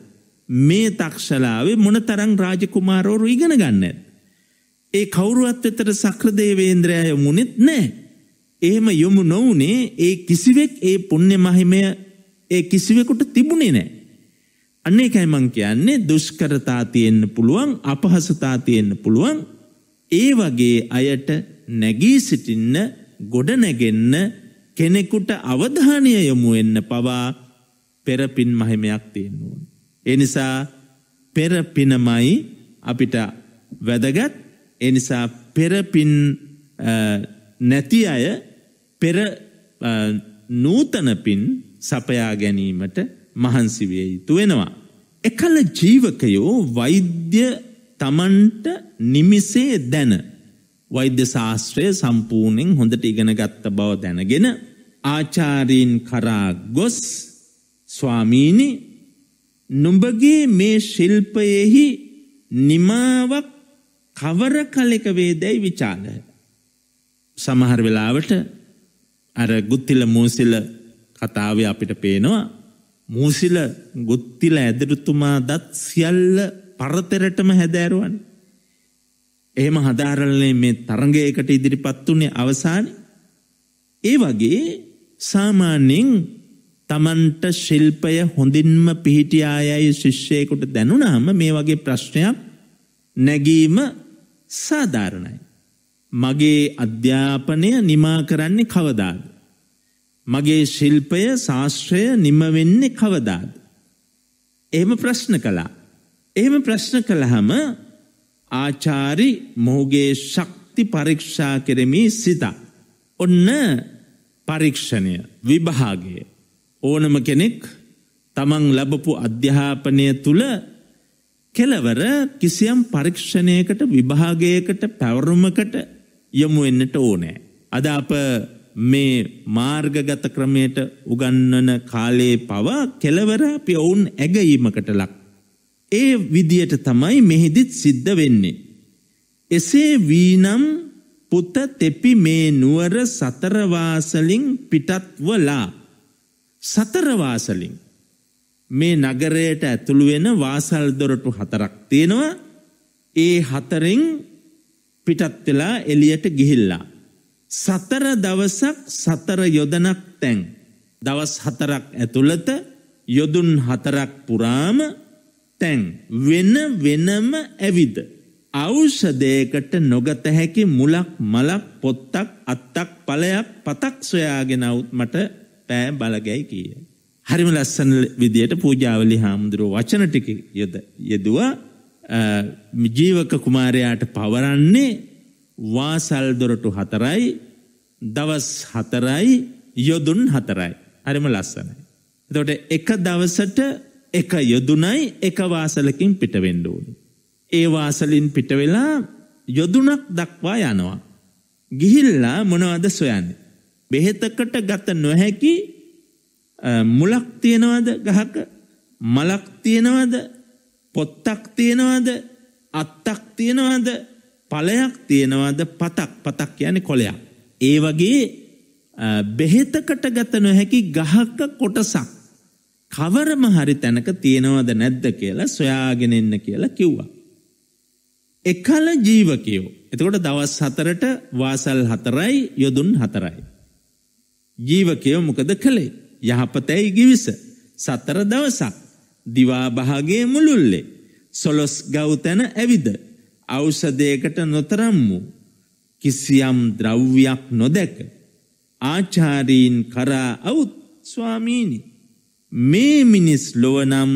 මේ තක්ෂලාවේ මොන තරං රාජකුමාරෝරු ඉගෙන ගන්න. ඒ කවුරුවත් වෙතට සක්‍රදේවේන්ද්‍රය යොමුනෙත් නෑ. එහෙම යොමු නොවනේ ඒ කිසිවෙක් ඒ පුණ්‍ය මහිමය ඒ කිසිවෙකුට තිබුණේ නෑ. අන්නේ කැමං කියන්නේ දුෂ්කරතා තියෙන්න පුළුවන් අපහසතා තියෙන්න පුළුවන් ඒ වගේ අයට නැගී සිටින්න ගොඩ නැගෙන්න කෙනෙකුට අවධානය යොමු වෙන්න පවා පෙරපින් මහිමයක් තියෙන්න ඕන. ඒ නිසා පෙරපිනමයි අපිට වැදගත්. ඒ නිසා පෙරපින් නැති අය පෙර නූතන පින් සපයා ගැනීමට මහන්සි විය යුතු වෙනවා. එකල ජීවකයෝ වෛද්‍ය තමන්ට නිමිසේ දැන වෛද්‍ය ශාස්ත්‍රය සම්පූර්ණයෙන් හොඳට ඉගෙනගත්ත බව දැනගෙන ආචාරීන් කරා ගොස් ස්වාමීනි නුඹගේ මේ ශිල්පයෙහි නිමාවක් කවර කලෙක වේදැයි විචාරහ. සමහර වෙලාවට අර ගුත්තිල මූසිල කතාවේ අපිට පේනවා මූසිල ගුත්තිල ඇදරුතුමා දත් සියල්ල පරතරටම හැදෑරුවන්. එහෙම හදාරලනේ මේ තරගයකට ඉදිරිපත් වුනේ අවසානයේ. ඒ වගේ සාමාන්‍යයෙන් Tamanට ශිල්පය හොඳින්ම පිහිටියා යයි ශිෂ්‍යයෙකුට දැනුණාම මේ වගේ ප්‍රශ්නයක් නැගීම සාධාරණයි. මගේ අධ්‍යාපනය නිමා කරන්නේ කවදාද? මගේ ශිල්පය ශාස්ත්‍රය නිම වෙන්නේ කවදාද? එහෙම ප්‍රශ්න කළා. එහෙම ප්‍රශ්න කළාම ආචාරි මොහුගේ ශක්ති පරීක්ෂා කෙරෙමී සිතා. ඔන්න පරීක්ෂණය විභාගය ඕනම කෙනෙක් තමන් ලැබපු අධ්‍යාපනය තුළ කෙලවර කිසියම් පරීක්ෂණයකට විභාගයකට පැවරුමකට යොමු වෙන්නට ඕනෑ. අද අප මේ මාර්ගගත ක්‍රමයට උගන්වන කාලයේ පවා කෙලවර අපි ඔවුන් ඇගීමකට ලක් ඒ විදියට තමයි මෙහිදිත් සිද්ධ වෙන්නේ. එසේ වීනම් පුත තෙපි මේ නුවර සතරවාසලින් පිටත්වලා සතරවාසලින් මේ නගරයට ඇතුළු වෙන වාසල් දොරටු හතරක් තියෙනවා ඒ හතරෙන් පිටත් වෙලා එළියට ගිහිල්ලා සතර දවසක් සතර යොදනක් තැන් දවස් හතරක් ඇතුළත යොදුන් හතරක් පුරාම තැන් වෙන වෙනම ඇවිද. අවෂදයකට නොගත හැකි මුලක් මලක් පොත්තක් අත්තක් පලයක් පතක් සොයාගෙනවුත් මට පෑ බලගැයි කියය. හරිම ලස්සන විදියට පූජාවලි හාමුදුරුව වචන ටික යද යෙදවා ජීවක කුමාරයාට පවරන්නේ වාසල් දොරටු හතරයි දවස් හතරයි යොදුන් හතරයි. හරිම ලස්සනයි. එතකොට එක දවසට එක යොදුනයි එක වාසලකින් පිටවෙන්න ඕනි. ඒ වාසලින් පිටවෙලා යොදුනක් දක්වා යනවා. ගිහිල්ලා මොනවද සොයන්නේ. බෙහෙතකට ගත නොහැකි මුලක් තියෙනවද ගහක මලක් තියෙනවද පොත්තක් තියෙනවද අත්තක් තියෙනවද පලයක් තියෙනවද පතක් පතක් යන කොලයක්. ඒ වගේ බෙහෙතකට ගත නොහැකි ගහක කොටසක්. කවරම හරි තැනක තියෙනවද නැද්ද කියලා සොයාගෙන එන්න කියලා කිව්වා. එකල ජීවකයෝ. එතකොට දවස් හතරට වාසල් හතරයි යොදුන් හතරයි. ජීවකයෝ මොකද කළේ? යහපතැයි ගිවිස. සතර දවසක් දිවා භාගයේ මුළුල්ලේ සොලොස් ගව් තැන ඇවිද ඖෂධයකට නොතරම් වූ කිසියම් ද්‍රව්‍යයක් නොදැක ආචාරීන් කරා අවුත් ස්වාමීනි මේ මිනිස් ලොවනම්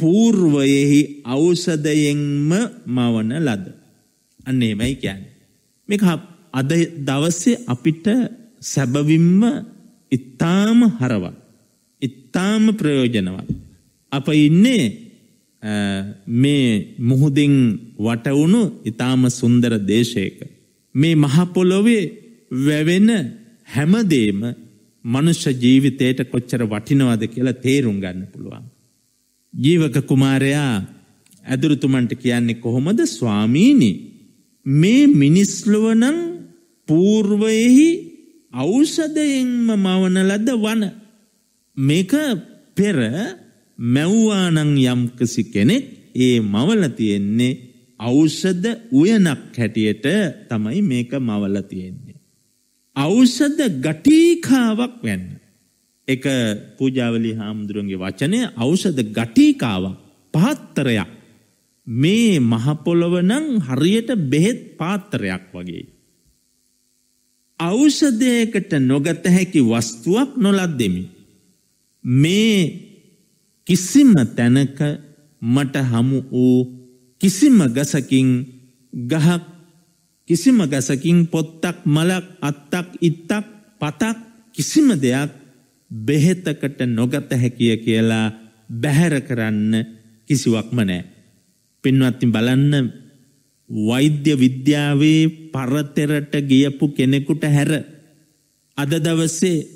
పూర్වයෙහි ඖෂධයෙන්ම මවන ලද. අන්න එමයි කියන්නේ. මේක අද දවසේ අපිට සැබවින්ම ඊටාම හරවත්. ඊටාම ප්‍රයෝජනවත්. අප ඉන්නේ මේ මුහුදෙන් වටවුණු ඊටාම සුන්දර දේශයක. මේ මහ පොළොවේ වැවෙන හැමදේම මනුෂ්‍ය ජීවිතයට කොච්චර වටිනවද කියලා තේරුම් ගන්න පුළුවන්. ජීවක කුමාරයා ඇදුරුතුමන්ට කියන්නේ කොහොමද ස්වාමීනි. මේ මිනිස්ලුවනං පූර්වයෙහි අවෂදයෙන්ම මවන ලද වන. මේක පෙර මැව්වානං යම්කසි කෙනෙක් ඒ මවල තියෙන්නේ අවෂද උයනක් හැටියට තමයි මේක මවල තියෙන්නේ. ඖෂධ ගටීකාවක් වෙන්න. එක පූජාවලි හාමුදුරුවන්ගේ වචනය ඖෂධ ගටීකාවක් පාත්‍රයක්. මේ මහ පොළව නම් හරියට බෙහෙත් පාත්‍රයක් වගේ. ඖෂධයකට නොගත හැකි වස්තුවක් නොලද්දෙමි. මේ කිසිම තැනක මට හමු වූ කිසිම ගසකින් ගහක් කිසිම ගසකින් පොත්තක් මලක් අත්තක් ඉත්තක් පතක් කිසිම දෙයක් බෙහෙතකට නොගත හැකිය කියලා බැහැර කරන්න කිසිවක්ම නෑ. පින්වත්ති බලන්න වෛද්‍ය විද්‍යාවේ පරතරට ගියපු කෙනෙකුට හැර අද දවස්සේ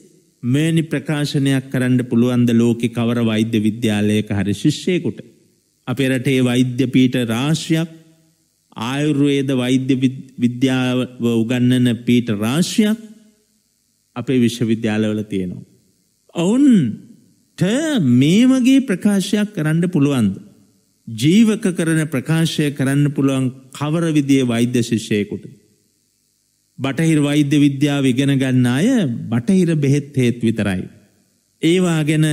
මේනි ප්‍රකාශනයක් කරන්න පුළුවන්ද ලෝකෙ කවර වෛද්‍ය විද්‍යාලයක හරි ශිෂ්‍යයකුට. අපේ රටේ වෛද්‍ය පීට රාශියක් ආයුර්වේද වෛද්‍ය විද්‍යාව උගන්නන පීට රාශියක් අපේ විශ්වවිද්‍යාලවල තියෙනවා. ඔවුන්ට මේ වගේ ප්‍රකාශයක් කරන්න පුළුවන්ද. ජීවක කරන ප්‍රකාශය කරන්න පුළුවන් කවර විදිය වෛද්‍ය ශිෂ්‍යයකුට. බටහිර වෛද්‍ය විද්‍යාව ඉගෙන ගන්න අය බටහිර බෙහෙත් හේත් විතරයි. ඒවා ගැන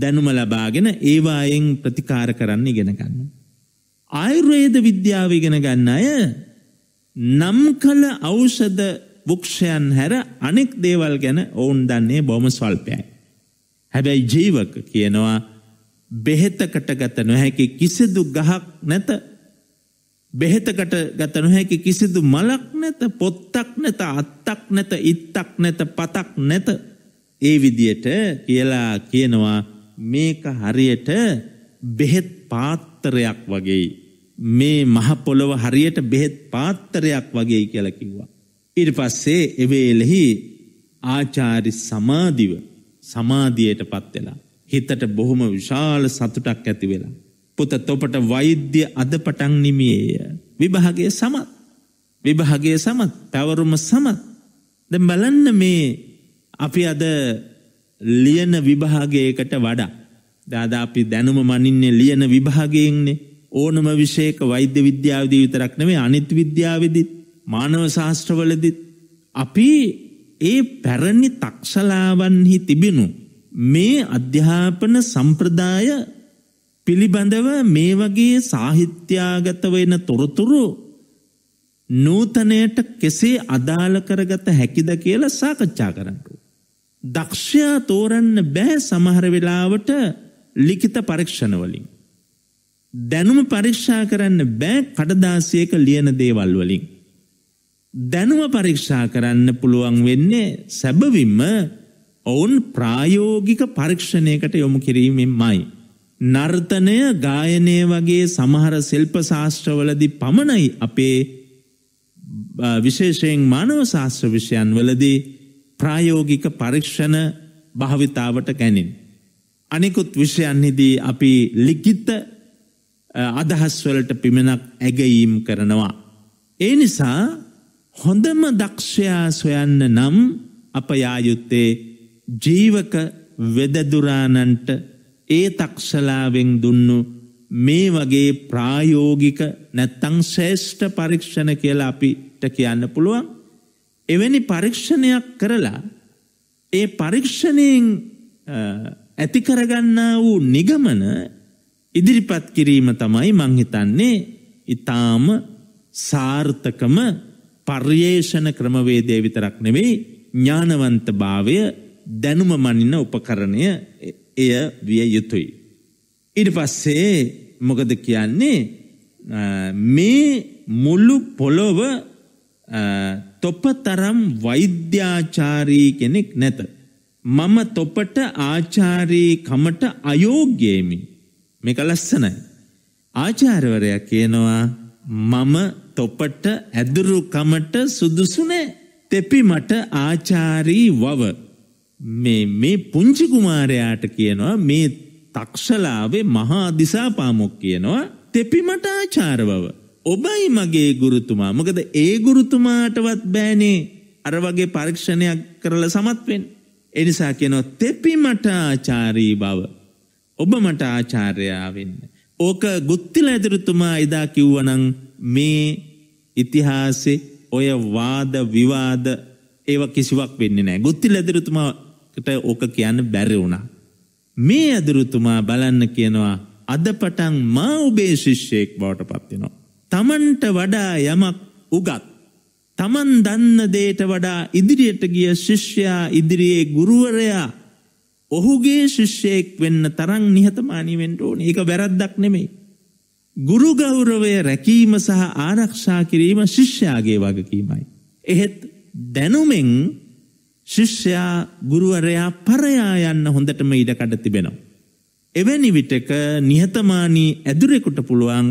දැනුම ලබාගෙන ඒවායෙන් ප්‍රතිකාර කරන්න ඉගෙනගන්න. ආයුර්වේද විද්‍යාව ඉගෙන ගන්න අය නම් කළ ඖෂධ වෘක්ෂයන් හැර අනෙක් දේවල් ගැන ඔවුන් දන්නේ බොහොම ස්වල්පයයි. හැබැයි ජීවක කියනවා බෙහෙතකට ගත නොහැකි කිසිදු ගහක් නැත. බෙහෙතකට ගත නොහැකි කිසිදු මලක් නැත, පොත්තක් නැත, අත්තක් නැත, ඉත්තක් නැත, පතක් නැත. ඒ විදියට කියලා කියනවා මේක හරියට බෙහෙත් පාත්‍ර පාත්තරයක් වගේ මේ මහපොළොව හරියට බෙහෙත් පාත්තරයක් වගේ කියලකිව්වා. ඉට පස්සේ එවේලෙහි ආචාරි සමාධිව සමාධියයට පත්වෙලා. හිතට බොහොම විශාල සතුටක් ඇති වෙලා. පුත තොපට වෛද්‍ය අදපටන් නිමියේය. විභාගේ සමත්. විභාගේ සමත් පැවරුම සමත්. ද බලන්න මේ අපි අද ලියන විභාගයකට වඩා. දාදාපි දැනුම මනින්නේ ලියන විභාගයෙන්නේ ඕනම විෂයක වෛද්‍ය විද්‍යාවදී විතරක් නෙමේ අනිත් විද්‍යාවේදීත් මානව ශාස්ත්‍රවලදීත් අපි ඒ පැරණි තක්ෂලාවන්හි තිබෙනු මේ අධ්‍යාපන සම්ප්‍රදාය පිළිබඳව මේ වගේ සාහිත්‍යාගත වෙන තොරතුරු නූතනයට කෙසේ අදාළ කරගත හැකිද කියලා සාකච්ඡා කරන්න. දක්ෂයා තෝරන්න බෑ සමහර වෙලාවට ලිඛිත පරීක්ෂණවලින්. දැනුම පරීක්ෂා කරන්න බෑ කඩදාසියක ලියන දේවල් වලින්. දැනුම පරීක්ෂා කරන්න පුළුවන් වෙන්නේ සැබවින්ම ඔවුන් ප්‍රායෝගික පරීක්ෂණයකට යොමු කිරීමෙන්මයි. නර්තනය ගායනය වගේ සමහර ශිල්ප ශාස්ත්‍රවලදී පමණයි අපේ විශේෂයෙන් මානව ශාස්ත්‍ර විෂයන් වලදී ප්‍රායෝගික පරීක්ෂණ භාවිතාවට ගැනින්. අනෙකුත් විෂයන්හිදී අපි ලිකිත අදහස්වලට පිමනක් ඇගයීම් කරනවා. ඒ නිසා හොඳම දක්ෂයා සොයන්න නම් අප යායුත්තේ ජීවක වෙදදුරාණන්ට ඒ තක්ෂලාවෙන් දුන්නු මේ වගේ ප්‍රායෝගික නැත්තං ශේෂ්ඨ පරීක්ෂණ කියලා අපිට කියන්න පුළුවන්. එවැනි පරීක්ෂණයක් කරලා ඒ පරීක්ෂණයෙන් ඇති කරගන්නා වූ නිගමන ඉදිරිපත් කිරීම තමයි මං හිතන්නේ ඊටාම සාර්ථකම පර්යේෂණ ක්‍රමවේදය විතරක් නෙවෙයි ඥානවන්තභාවය දැනුම මනින උපකරණය එය විය යුතුයි. ඊට පස්සේ මොකද කියන්නේ මේ මුළු පොළොව තොපතරම් වෛද්‍යාචාරී කෙනෙක් නැත. මම තොපට ආචාරී කමට අයෝග්‍යයමි. මේක ලස්සනයි. ආචාරවරයා කියනවා මම තොපට ඇදුරු කමට සුදුසුනේ තෙපි මට ආචාරී වව. මේ මේ පුංචි කුමාරයාට කියනවා මේ තක්ෂලාවේ මහා දිසාපාමොක් කියනවා තෙපි මට ආචාර වව. ඔබයි මගේ ගුරුතුමා. මොකද ඒ ගුරුතුමාටවත් බෑනේ අර වගේ පරීක්ෂණයක් කරලා සමත් වෙන්න. එනිසා කියනො තෙපි මට ආචාරී බව. ඔබ මට ආචාර්යා වෙන්න. ඕක ගුත්තිල ඇදුරුතුමා එදා කිව්වනං මේ ඉතිහාසෙ ඔය වාද විවාද ඒව කිසිවක් වෙන්න නෑ. ගුත්තිල ඇදුරුතුමාට ඕක කියන්න බැරි වුණා. මේ ඇදුරුතුමා බලන්න කියනවා අද පටන් මා ඔබේ ශිෂ්‍යයෙක් බවට පත්තිනවා. තමන්ට වඩා යමක් උගත් තමන් දන්න දේට වඩා ඉදිරියට ගිය ශිෂ්‍යයා ඉදිරියේ ගුරුවරයා ඔහුගේ ශිෂ්‍යයෙක් වෙන්න තරං නිහතමානිවෙන්ට ඕන එක වැරද්දක් නෙමෙයි. ගුරුගෞරවය රැකීම සහ ආරක්ෂා කිරීම ශිෂ්‍යයාගේ වගකීමයි. එහෙත් දැනුමෙන් ශිෂ්‍යයා ගුරුවරයා පරයා යන්න හොඳටම ඉඩකඩ තිබෙනවා. එවැනි විටක නිහතමානී ඇදුරෙකුට පුළුවන්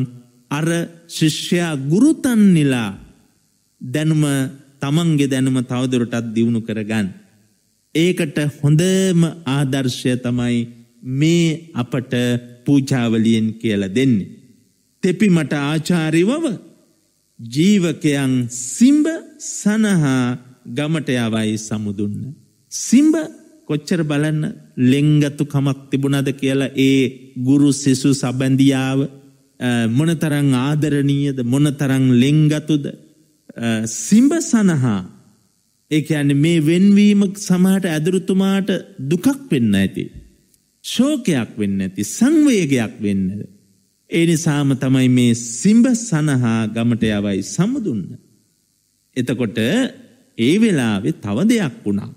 අර ශිෂ්‍යයා ගුරුතන්නිලා දැනුම තමන්ගේ දැනුම තවදුරටත් දියුණු කරගන්න. ඒකට හොඳම ආදර්ශය තමයි මේ අපට පූජාවලියෙන් කියල දෙන්නේ. තෙපිමට ආචාරිවව ජීවකයන් සිම්බ සනහා ගමට යවයි සමුදුන්න. සිම්බ කොච්චර බලන්න ලෙංගතු කමක් තිබුණද කියලා ඒ ගුරු සිසු සබැඳියාව මොනතරං ආදරණීයද මොනතරං ලෙංගතුද සිම්බ සඳහා ඒක ඇන මේ වෙන්වීමක් සමහට ඇදුරුතුමාට දුකක් වෙන්න ඇති. ශෝකයක් වෙන්න ඇති සංවේගයක් වෙන්න. ඒනිසාම තමයි මේ සිම්බ සනහා ගමට යවයි සමුදුන්න. එතකොට ඒ වෙලාවෙ තව දෙයක් වුණා.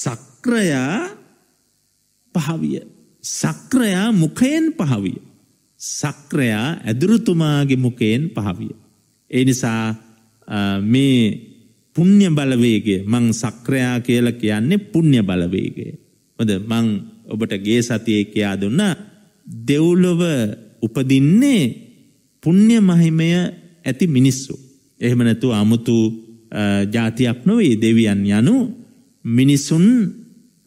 සක්‍රයා පහවිය. සක්‍රයා මුකයෙන් පහවිය. සක්‍රයා ඇදුරුතුමාගේ මුකයෙන් පහවිය. එනිසා මේ පුුණ්්‍ය බලවේගේ මං සක්‍රයා කියල කියන්නේ පුුණ්්‍ය බලවේගේ. හොද මං ඔබට ගේ සතියේ කියයා දුන්න දෙව්ලොව උපදින්නේ පුුණ්්‍ය මහිමය ඇති මිනිස්සු. එහෙම නැතු අමුතු ජාතියක් නොවේ දෙවියන් යනු මිනිසුන්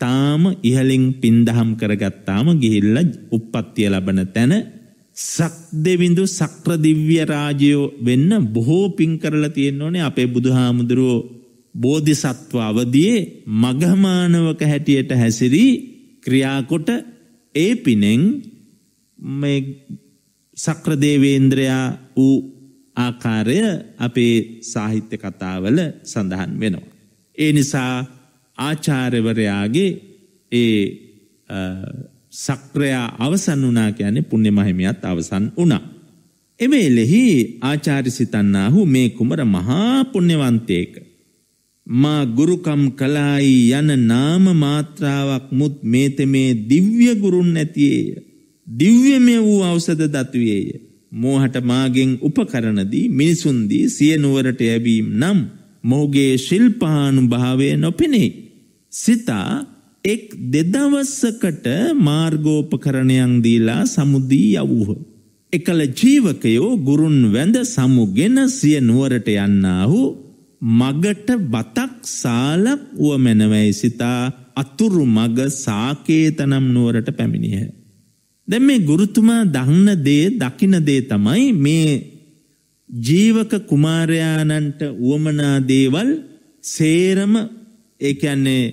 තාම ඉහලින් පින්දහම් කරගත්තාම ගිහිල්ල උපත්තිය ලබන තැන සක් දෙවිඳු සක්‍ර දිව්‍ය රාජයෝ වෙන්න බොහෝ පින් කරලා තියෙන්න ඕනේ අපේ බුදුහාමුදුරුවෝ බෝධිසත්ව අවදියේ මගමානවක හැටියට හැසිරී ක්‍රියාකොට ඒ පිනෙන් මේ සක්‍ර දේවේන්ද්‍රයා වූ ආකාරය අපේ සාහිත්‍ය කතාවල සඳහන් වෙනවා. ඒ නිසා ආචාර්යවරයාගේ ඒ සක්‍රයා අවසන් වනා කියන්නේ පුුණ්‍ය මහිමියත් අවසන් වනා. එවේලෙහි ආචාරි සිතන්නාහු මේ කුමර මහා පුුණ්‍යවන්තයක. මා ගුරුකම් කලායි යන නාම මාත්‍රාවක් මුත් මේතෙමේ දිව්‍ය ගුරුන් නැතියේය. දිව්‍යමය වූ අවසද දත්වයේය. මෝහට මාගෙන් උපකරණදී මිනිසුන්දී සිය නුවරට යැබීම් නම් මෝගේ ශිල්පානු භාවය නොපෙනෙයි. සිතා එක් දෙදවස්සකට මාර්ගෝපකරණයන් දීලා සමුදී යවූහ. එකල ජීවකයෝ ගුරුන් වැඳ සමුගෙන සිය නුවරට යන්නාහු මගට බතක් සාලක් වුවමැනවැයි සිතා අතුරු මග සාකේතනම් නුවරට පැමිණිය. දැ මේ ගුරුතුමා දහන්න දේ දකින දේ තමයි මේ ජීවක කුමාරයාණන්ට වුවමනා දේවල් සේරම ඒකන්නේ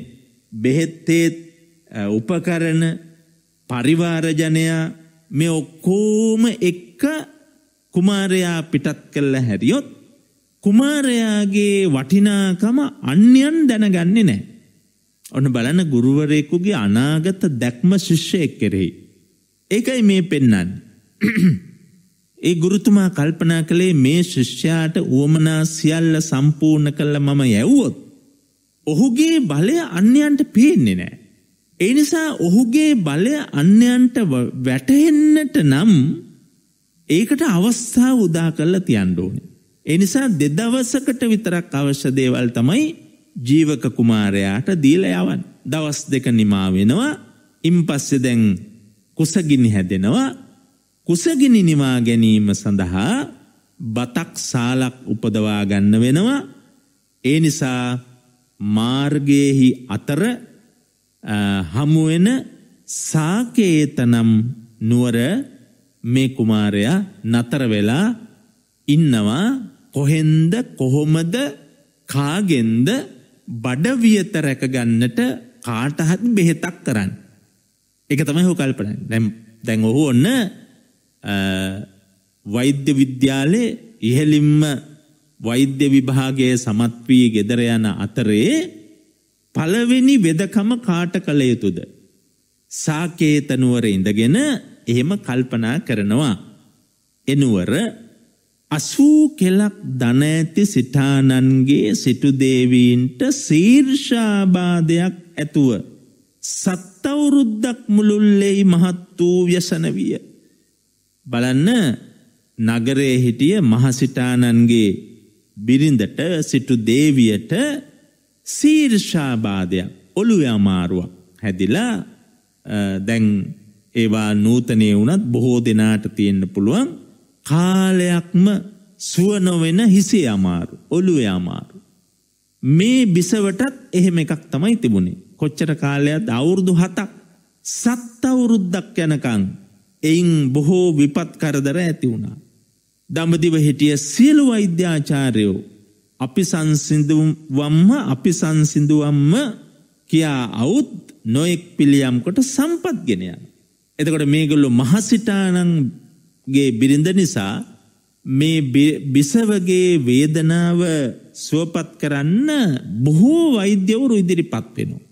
බෙහෙත්තේත් උපකරන පරිවාරජනයා මේ ඔක්කෝම එක්ක කුමාරයා පිටත් කල්ල හැරියොත් කුමාරයාගේ වටිනාකම අන්‍යන් දැනගන්නේ නෑ. ඔන්න බලන ගුරුවරයෙකුගේ අනාගත දැක්ම ශිෂ්‍යයෙක් කෙරෙහි. ඒකයි මේ පෙන්නන්. ඒ ගුරුතුමා කල්පනා කළේ මේ ශිෂ්‍යයාට වුවමනා සියල්ල සම්පූර්ණ කල්ල මම යැව්වොත් ඔහුගේ බලය අන්‍යයන්ට පේන්නේ නෑ. ඒ නිසා ඔහුගේ බලය අන්‍යයන්ට වැටහෙන්නට නම් ඒකට අවස්ථා උදා කරලා තියන්න ඕනේ. ඒ නිසා දෙදවසකට විතරක් අවශ්‍ය දේවල් තමයි ජීවක කුමාරයාට දීලා යවන්නේ. දවස් දෙක නිමා වෙනවා. ඉන්පස්සේ දැන් කුසගිනි හැදෙනවා. කුසගිනි නිවා ගැනීම සඳහා බතක් සාලක් උපදවා ගන්න වෙනවා. ඒ නිසා මාර්ගයේහි අතර හමුවෙන සාකේතනම් නුවර මේ කුමාරයා නතර වෙලා ඉන්නවා කොහෙන්ද කොහොමද කාගෙන්ද බඩවියත රැකගන්නට කාටහත් බෙහෙතක් කරන්න. එක තමයි හෝ කල්පන දැන් ඔහු ඔන්න වෛද්‍ය විද්‍යාලේ ඉහලින්ම වෛද්‍ය විභාගයේ සමත් වී ගෙදර යන අතරේ පළවෙනි වෙදකම කාට කළ යුතුද? සාකේතනුවර ඉඳගෙන එහෙම කල්පනා කරනවා. එනුවර අසූ කෙලක් දන ඇති සිතානන්ගේ සිටු දේවීන්ට ශීර්ෂාබාධයක් ඇතුව සත්තවුරුද්දක් මුළුල්ලෙයි මහත් වූ ව්‍යසන විය. බලන්න නගරයේ හිටිය මහසිතානන්ගේ බිරිඳට සිටු දේවියට සීර්ෂාබාධයක් ඔළුව අමාරුවක් හැදිලා දැන් ඒවා නූතනය වුණත් බොහෝ දෙනාට තියෙන්න පුළුවන් කාලයක්ම සුවනොවෙන හිසේ අමාරු ඔළුව අමාරු මේ බිසවටත් එහෙම එකක් තමයි තිබුණේ කොච්චර කාලයක් අවුරුදු හතක් සත් අවුරුද්දක් යනකන් එයින් බොහෝ විපත් කරදර ඇති වුණා දඹදිව හිටිය සියලු වෛද්‍යාචාර්යෝ අපි සංසිඳුවම්ම අපි සංසිඳුවම්ම කියා අවුත් නොයෙක් පිළියම් කොට සම්පත් ගෙන යන. එතකොට මේගොල්ලෝ මහසිටාණන්ගේ බිරිඳ නිසා මේ බිසවගේ වේදනාව සුවපත් කරන්න බොහෝ වෛද්‍යවරු ඉදිරිපත් වෙනවා.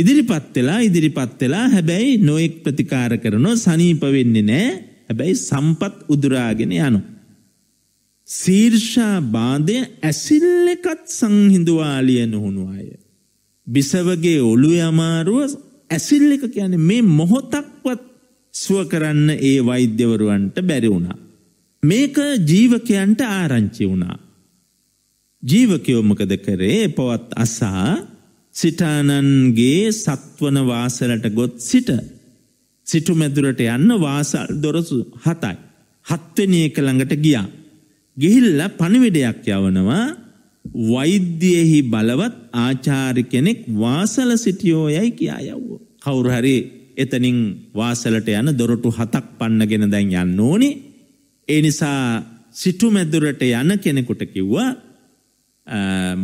ඉදිරිපත් වෙලා ඉදිරිපත් වෙලා හැබැයි නොයෙක් ප්‍රතිකාර කරනවා සනීප වෙන්නේ නැහැ. හැබැයි සම්පත් උදුරාගෙන යනු. සීර්ෂා බාධය ඇසිල්ලකත් සංහිඳවාලිය නොහුණු අය. බිසවගේ ඔළු යමාරුව ඇසිල්ලික කියන්නේ මේ මොහොතක්වත් සුව කරන්න ඒ වෛද්‍යවරුවන්ට බැරි වුණා. මේක ජීවකයන්ට ආරංචි වුණා. ජීවකයෝමකද කරේ පවත් අසා සිටානන්ගේ සත්වන වාසලට ගොත් සිට සිටු මැදුරට යන්න වාසල් දොරසු හතයි. හත්වෙනි එක ළඟට ගියා. ගිහිල්ලා පණිවිඩයක් යවනවා වෛද්‍යයෙහි බලවත් ආචාර්ය කෙනෙක් වාසල සිටියෝ යයි කියා යව්වෝ. කවුරු හරි එතනින් වාසලට යන දොරටු හතක් පන්නගෙන දැන් යන්න ඕනේ. ඒ නිසා සිටු මැදුරට යන කෙනෙකුට කිව්වා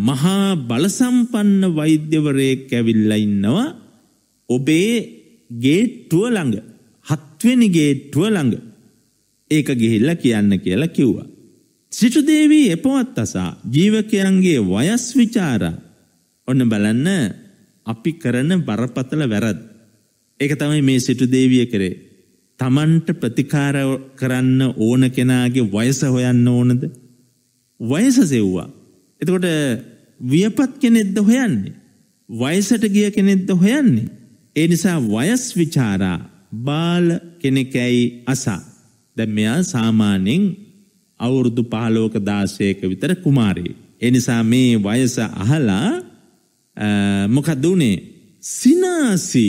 මහා බලසම්පන්න වෛද්‍යවරයෙක් ඇවිල්ලා ඉන්නවා. ඔබේ ගේට්ටුව ළඟ හත්වෙනි ගේට්ටුව ළඟ ඒක ගිහිල්ල කියන්න කියලා කිව්වා. සිටුදේවී එපවත් අසා ජීවකයන්ගේ වයස් විචාර ඔන්න බලන්න අපි කරන බරපතල වැරද්. ඒක තමයි මේ සිටුදේවිය කරේ. තමන්ට ප්‍රතිකාර කරන්න ඕන කෙනාගේ වයස හොයන්න ඕනද. වයස සෙව්වා. එතකොට වියපත් කෙනෙද්ද හොයන්නේ. වයසට ගිය කෙනෙද්ද හොයන්නේ. ඒ නිසා වයස් විචාරා බාල කෙනෙකැයි අසා. දැන් මෙයා සාමාන්‍යයෙන් අවුරුදු 15ක 16ක විතර කුමාරයෙක්. ඒ නිසා මේ වයස අහලා මොකද උනේ? සිනාසි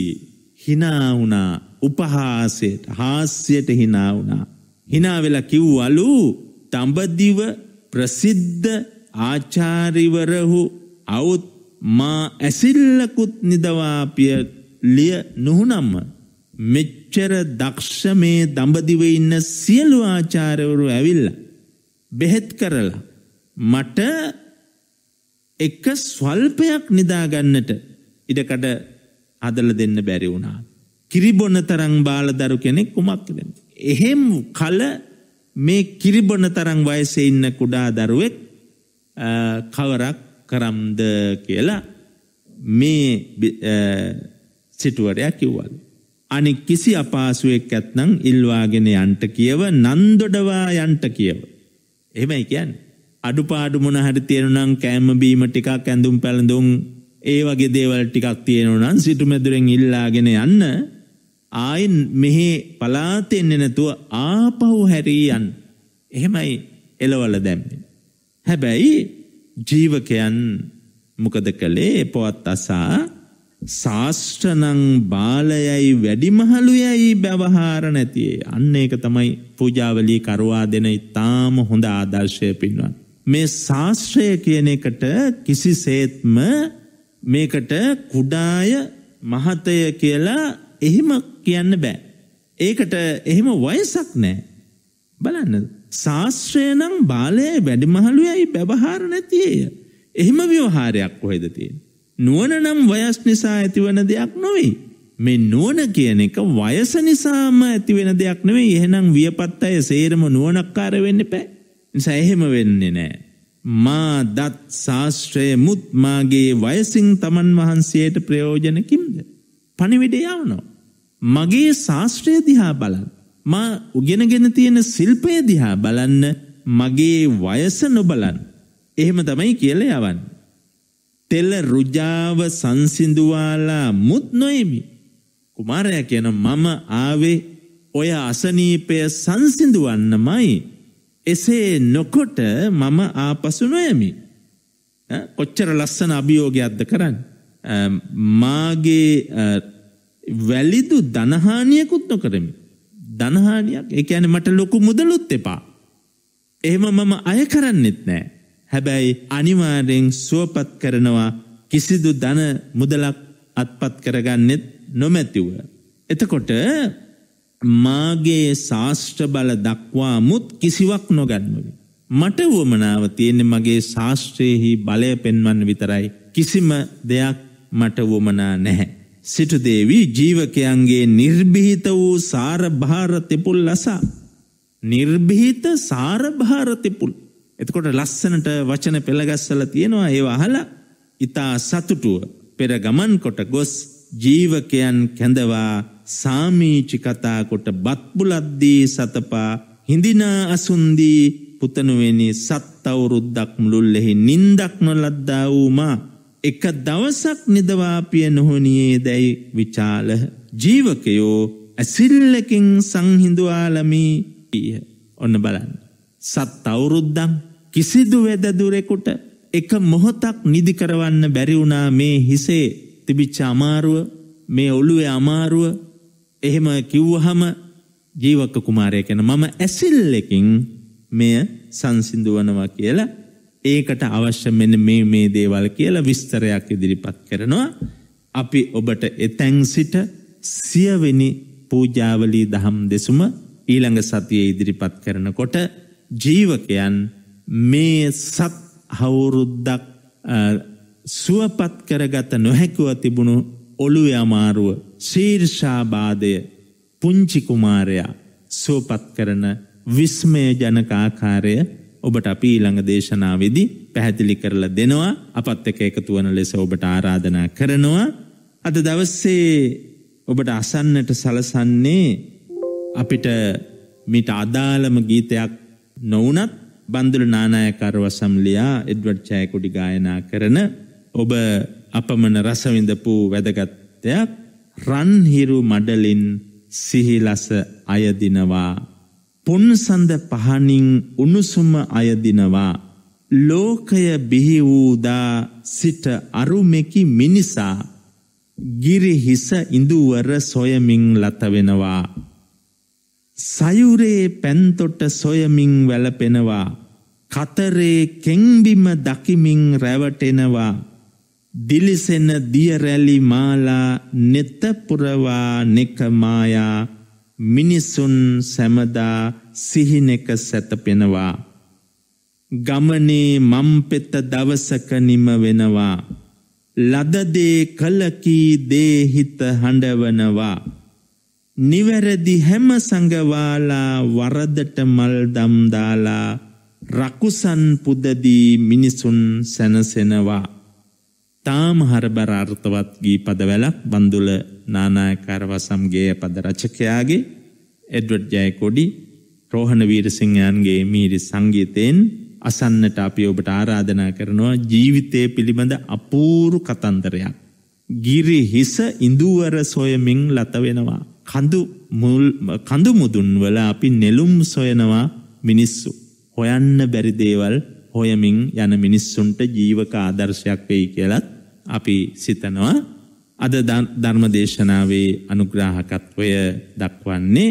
hina වුණා උපහාසයට, හාස්‍යයට hina වුණා. hina වෙලා කිව්වලු තඹදිව ප්‍රසිද්ධ ආචාර්යවරහු අවුත් මා ඇසිල්ලකුත් නිදවාපිය ලිය නොහුනම්ම මෙච්චර දක්ෂ මේ දඹදිවේ ඉන්න සියලු ආචාර්යවරු ඇවිල්ලා බෙහෙත් කරලා මට එක ස්වල්පයක් නිදා ගන්නට ඉඩකඩ හදලා දෙන්න බැරි වුණා. කිරිබොන තරම් බාලදරු කෙනෙක් කුමක්ද වෙන්නේ? එහෙම කල මේ කිරිබොන තරම් වයසේ ඉන්න කුඩා දරුවෙක් කවරක් කරම්ද කියලා මේ සිටුවරයක් කිව්වලු. අනෙක් කිසි අපාසුවෙක් ඇත්නම් ඉල්වාගෙන යන්ට කියව නන්දොඩවා යන්ට කියව. එහෙමයි කියන්නේ. අඩුපාඩු මොන හරි තියෙනවා නම් කෑම බීම ටිකක් ඇඳුම් පැළඳුම් ඒ වගේ දේවල් ටිකක් තියෙනවා නම් සිටුමැදුරෙන් ඉල්ලාගෙන යන්න ආයින් මෙහි පලාතේ එන්නේ නැතුව ආපහු හැරී යන්න. එහෙමයි එලවල දැම්මේ. හැබැයි ජීවකයන් මොකද කළේ? පොවත් අසා ශාස්ත්‍රනං බාලයයි වැඩිමහලුයයි බැවහාර නැතියේ අන්න ඒක තමයි පූජාවලී කරවා දෙන ඉතාම හොඳ ආදර්ශය පින්වත්. මේ ශාස්ත්‍රය කියන එකට කිසිසේත්ම මේකට කුඩාය මහතය කියලා එහෙම කියන්න බෑ. ඒකට එහෙම වයසක් නෑ. බලන්න ශාස්ත්‍රයනම් බාලයයි වැඩිමහලුයයි බැවහාර නැතියේය. එහෙම ව්‍යවහාරයක් කොහෙද තියෙන්නේ? නුවන නම් වයස් නිසා ඇතිවන දෙයක් නොවේ. මේ නුවන කියන එක වයස නිසාම ඇතිවෙන දෙයක් නෙවේ එහෙනම් වියපත් අය සේරම නුවනක්කාර වෙන්න පැ. සැහෙම වෙන්නේ නෑ. මා දත් ශාස්ත්‍රය මුත් මාගේ වයසිං තමන් වහන්සේට ප්‍රයෝජනකින්ද. පනිවිඩයාවනෝ. මගේ ශාස්ත්‍රය දිහා බලන්න. මා උගෙනගෙන තියෙන ශිල්පය දිහා බලන්න මගේ වයස නොබලන්. එහෙම තමයි කියල යවන්න. තෙල රුජාව සංසිඳුවාලා මුත් නොයමි. කුමාරයා කියන මම ආවේ ඔය අසනීපය සංසිඳුවන්නමයි. එසේ නොකොට මම ආපසු නොයමි. කොච්චර ලස්සන අභියෝගයක්ද කරන්න. මාගේ වැලිදු දනහානියකුත් නොකරමි. දනහානියක් ඒ කියන්නේ මට ලොකු මුදලුත් එපා. එහෙම මම අය කරන්නෙත් නෑ. හැබැයි අනිවාරෙන් සුවපත් කරනවා කිසිදු දන මුදලක් අත්පත් කරගන්නෙත් නොමැතිව. එතකොට මාගේ ශාෂ්ට්‍ර බල දක්වා මුත් කිසිවක් නොගැන්මවි. මට වුවමනාව තියෙන්නේ මගේ ශාස්ත්‍රයෙහි බලය පෙන්වන්න විතරයි. කිසිම දෙයක් මට වුවමනා නැහැ. සිටුදේවී ජීවකයන්ගේ නිර්භීත වූ සාරභාර තෙපුල් ලසා. නිර්භීත සාරභාර තෙපුල්. එතකොට ලස්සනට වචන පෙළගස්සල තියෙනවා ඒ අහල ඉතා සතුටුව පෙර ගමන් කොට ගොස් ජීවකයන් කැඳවා සාමීචි කතා කොට බත්බුලද්දී සතපා හිඳිනා අසුන්දී පුතනුවෙනි සත්තවුරුද්දක් මුළුල්ලෙහි නින්දක් නොලද්දා වූමා එක දවසක් නිදවාපිය නොහොනියේ දැයි විචාල ජීවකයෝ ඇසිල්ලකින් සංහිඳුවාලමී ඔන්න බලන්න. සත් අවුරුද්දම් කිසිදු වෙදදුරෙකුට එක මොහොතක් නිදිකරවන්න බැරිවුණා මේ හිසේ තිබිච්ච අමාරුව මේ ඔළුවේ අමාරුව එහෙම කිව්වහම ජීවක කුමාරය කැන මම ඇසිල්ලකින් මෙය සංසිින්දුවනවා කියලා ඒකට අවශ්‍ය මෙන මේ මේ දේවල් කියලා විස්තරයක් ඉදිරිපත් කරනවා අපි ඔබට එතැන් සිට සියවෙනි පූජාවලී දහම් දෙසුම ඊළඟ සතිය ඉදිරිපත් කරනකොට ජීවකයන් මේ සත් හවුරුද්දක් සුවපත් කරගත නොහැකුව තිබුණු ඔළුව අමාරුව ශීර්ෂාබාදය පුංචිකුමාරයා සුවපත් කරන විස්මය ජනකාකාරය ඔබට අපි ඊළඟ දේශනාවේදී පැහැදිලි කරලා දෙනවා අපත් එක්ක එකතු වන ලෙස ඔබට ආරාධනා කරනවා අද දවසේ ඔබට අසන්නට සලසන්නේ අපිට මිට අදාළම ගීතයක් නොවුනත් බන්දුල නානායකරව සම්ලියා එඩ්වඩ් චෑකුඩි ගායනා කරන ඔබ අපමණ රසවිඳපු වැදගත්යක් රන්හිරු මඩලින් සිහිලස අයදිනවා පුන්සඳ පහනින් උණුසුම අයදිනවා ලෝකය බිහි වූදා සිට අරුමෙකි මිනිසා ගිරිහිස ඉඳුවර සොයමින් ලතවෙනවා සයුරේ පැන්තොට සොයමින් වැලපෙනවා කතරේ කෙංබිම දකිමින් රැවටෙනවා දිලිසෙන දියරැලි මාලා නෙතපුරවා නෙකමායා මිනිසුන් සැමදා සිහිනෙක සැතපෙනවා ගමනේ මම්පෙත දවසක නිම වෙනවා ලදදේ කලකී දේහිත හඬවනවා නිවැරදි හැම සඟවාලා වරදට මල් දම්දාලා රකුසන් පුදදී මිනිසුන් සැනසෙනවා. තාම හරබර අර්ථවත් ගී පදවැලක් බඳුල නානායකාරව සම්ගේ පද රචකයාගේ එඩ්වඩ් ජයකොඩි රෝහණ වීරසිංහයන්ගේ මීරි සංගීතයෙන් අසන්නට අපි ඔබට ආරාධනා කරනවා ජීවිතය පිළිබඳ අපූරු කතන්දරයක්. ගිරි හිස ඉඳුවර සොයමින් ලත වෙනවා. කඳු කඳු මුදුන්වල අපි නෙළුම් සොයනවා මිනිස්සු. හොයන්න බැරි දේවල් හොයමින් යන මිනිස්සුන්ට ජීවක ආදර්ශයක් වෙයි කියලත් අපි සිතනවා. අද ධර්මදේශනාවේ අනුග්‍රාහකත්වය දක්වන්නේ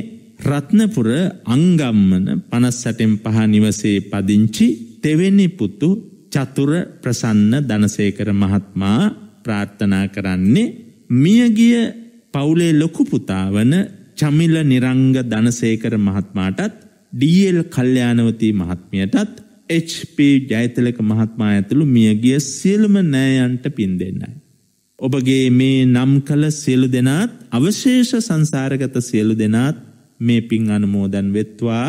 රත්නපුර අංගම්මන 58න් පහ නිවසේ පදිංචි තෙවෙනි පුතු චතුර ප්‍රසන්න ධනසේකර මහත්මයා ප්‍රාර්ථනා කරන්නේ මියගිය පවුලේ ලොකු පුතා වන චමිල නිරංග ධනසේකර මහත්මාටත් ඩීඑල් කල්යාණවති මහත්මියටත් එච්.ප. ජයතිලක මහත්මයා ඇතුළු මියගිය සියලුම නෑයන්ට පින් දෙන්නයි. ඔබගේ මේ නම් කළ සියලු දෙනාත් අවශේෂ සංසාරගත සියලු දෙනාත් මේ පින් අනුමෝදන් වෙත්වා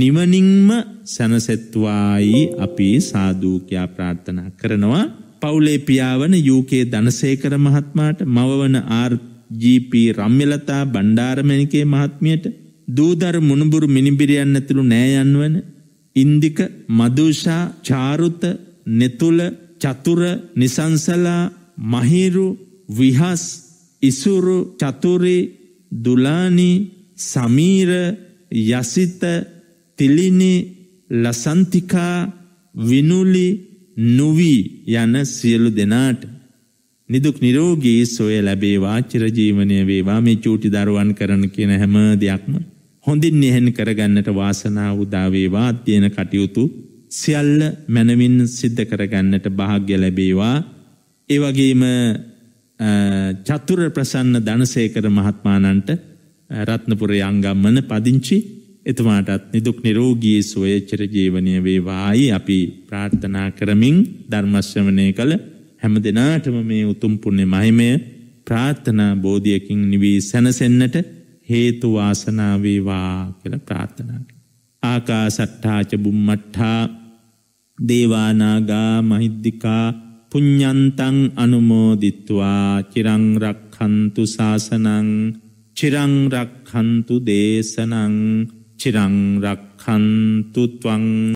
නිවනින්ම සැනසෙත්වායි අපි සාධූකයා ප්‍රාර්ථනා කරනවා. පවුලේ පියාවන UK ධනසේකර මහත්මාට මවවන ආර්ථ ජීපී රම්මලතා බණ්ඩාරමණිකේ මහත්මියට දූදර මුණුබුරු මිනිබිරියන් ඇතුළු නෑයන්වන ඉන්දික මදුෂා චාරුත නෙතුල චතුර නිසංසලා මහිරු විහස් ඉසුරු චතුරි දුලානි සමීර යසිත තිලිනි ලසන්තිකා විනුලි නුවී යන සියලු දෙනාට නිදුක් නිරෝගී සොය ලැබේවා චිරජීවනය වේවා මේ චූටි දරුවන් කරන කියන හැම දෙයක්ම හොඳින් නිහන් කරගන්නට වාසනාව උදාවේවා අධ්‍යයන කටයුතු සියල්ල මැනවින් සිද්ධ කරගන්නට භාග්‍ය ලැබේවා ඒ වගේම චතුර ප්‍රසන්න ධනසේකර මහත්මානන්ට රත්නපුර යංගම්මන පදිංචි එතුමාටත් නිදුක් නිරෝගී සුවය චිරජීවනය වේවායි අපි ප්‍රාර්ථනා කරමින් ධර්මශ්‍රවණය කළ හැම දෙනාටම මේ උතුම් පුණ්‍ය මහිමය ප්‍රාර්ථනා බෝධියකින් නිවී සැනසෙන්නට හේතු වාසනා වේවා කියලා ප්‍රාර්ථනා කරනවා. ආකාසට්ටා ච බුම්මට්ටා දේවානාගා මහිද්దికා පුඤ්ඤන්තං අනුමෝදිත්වා චිරං රක්ඛන්තු සාසනං චිරං රක්ඛන්තු දේශනං චිරං රක්ඛන්තු ත්වං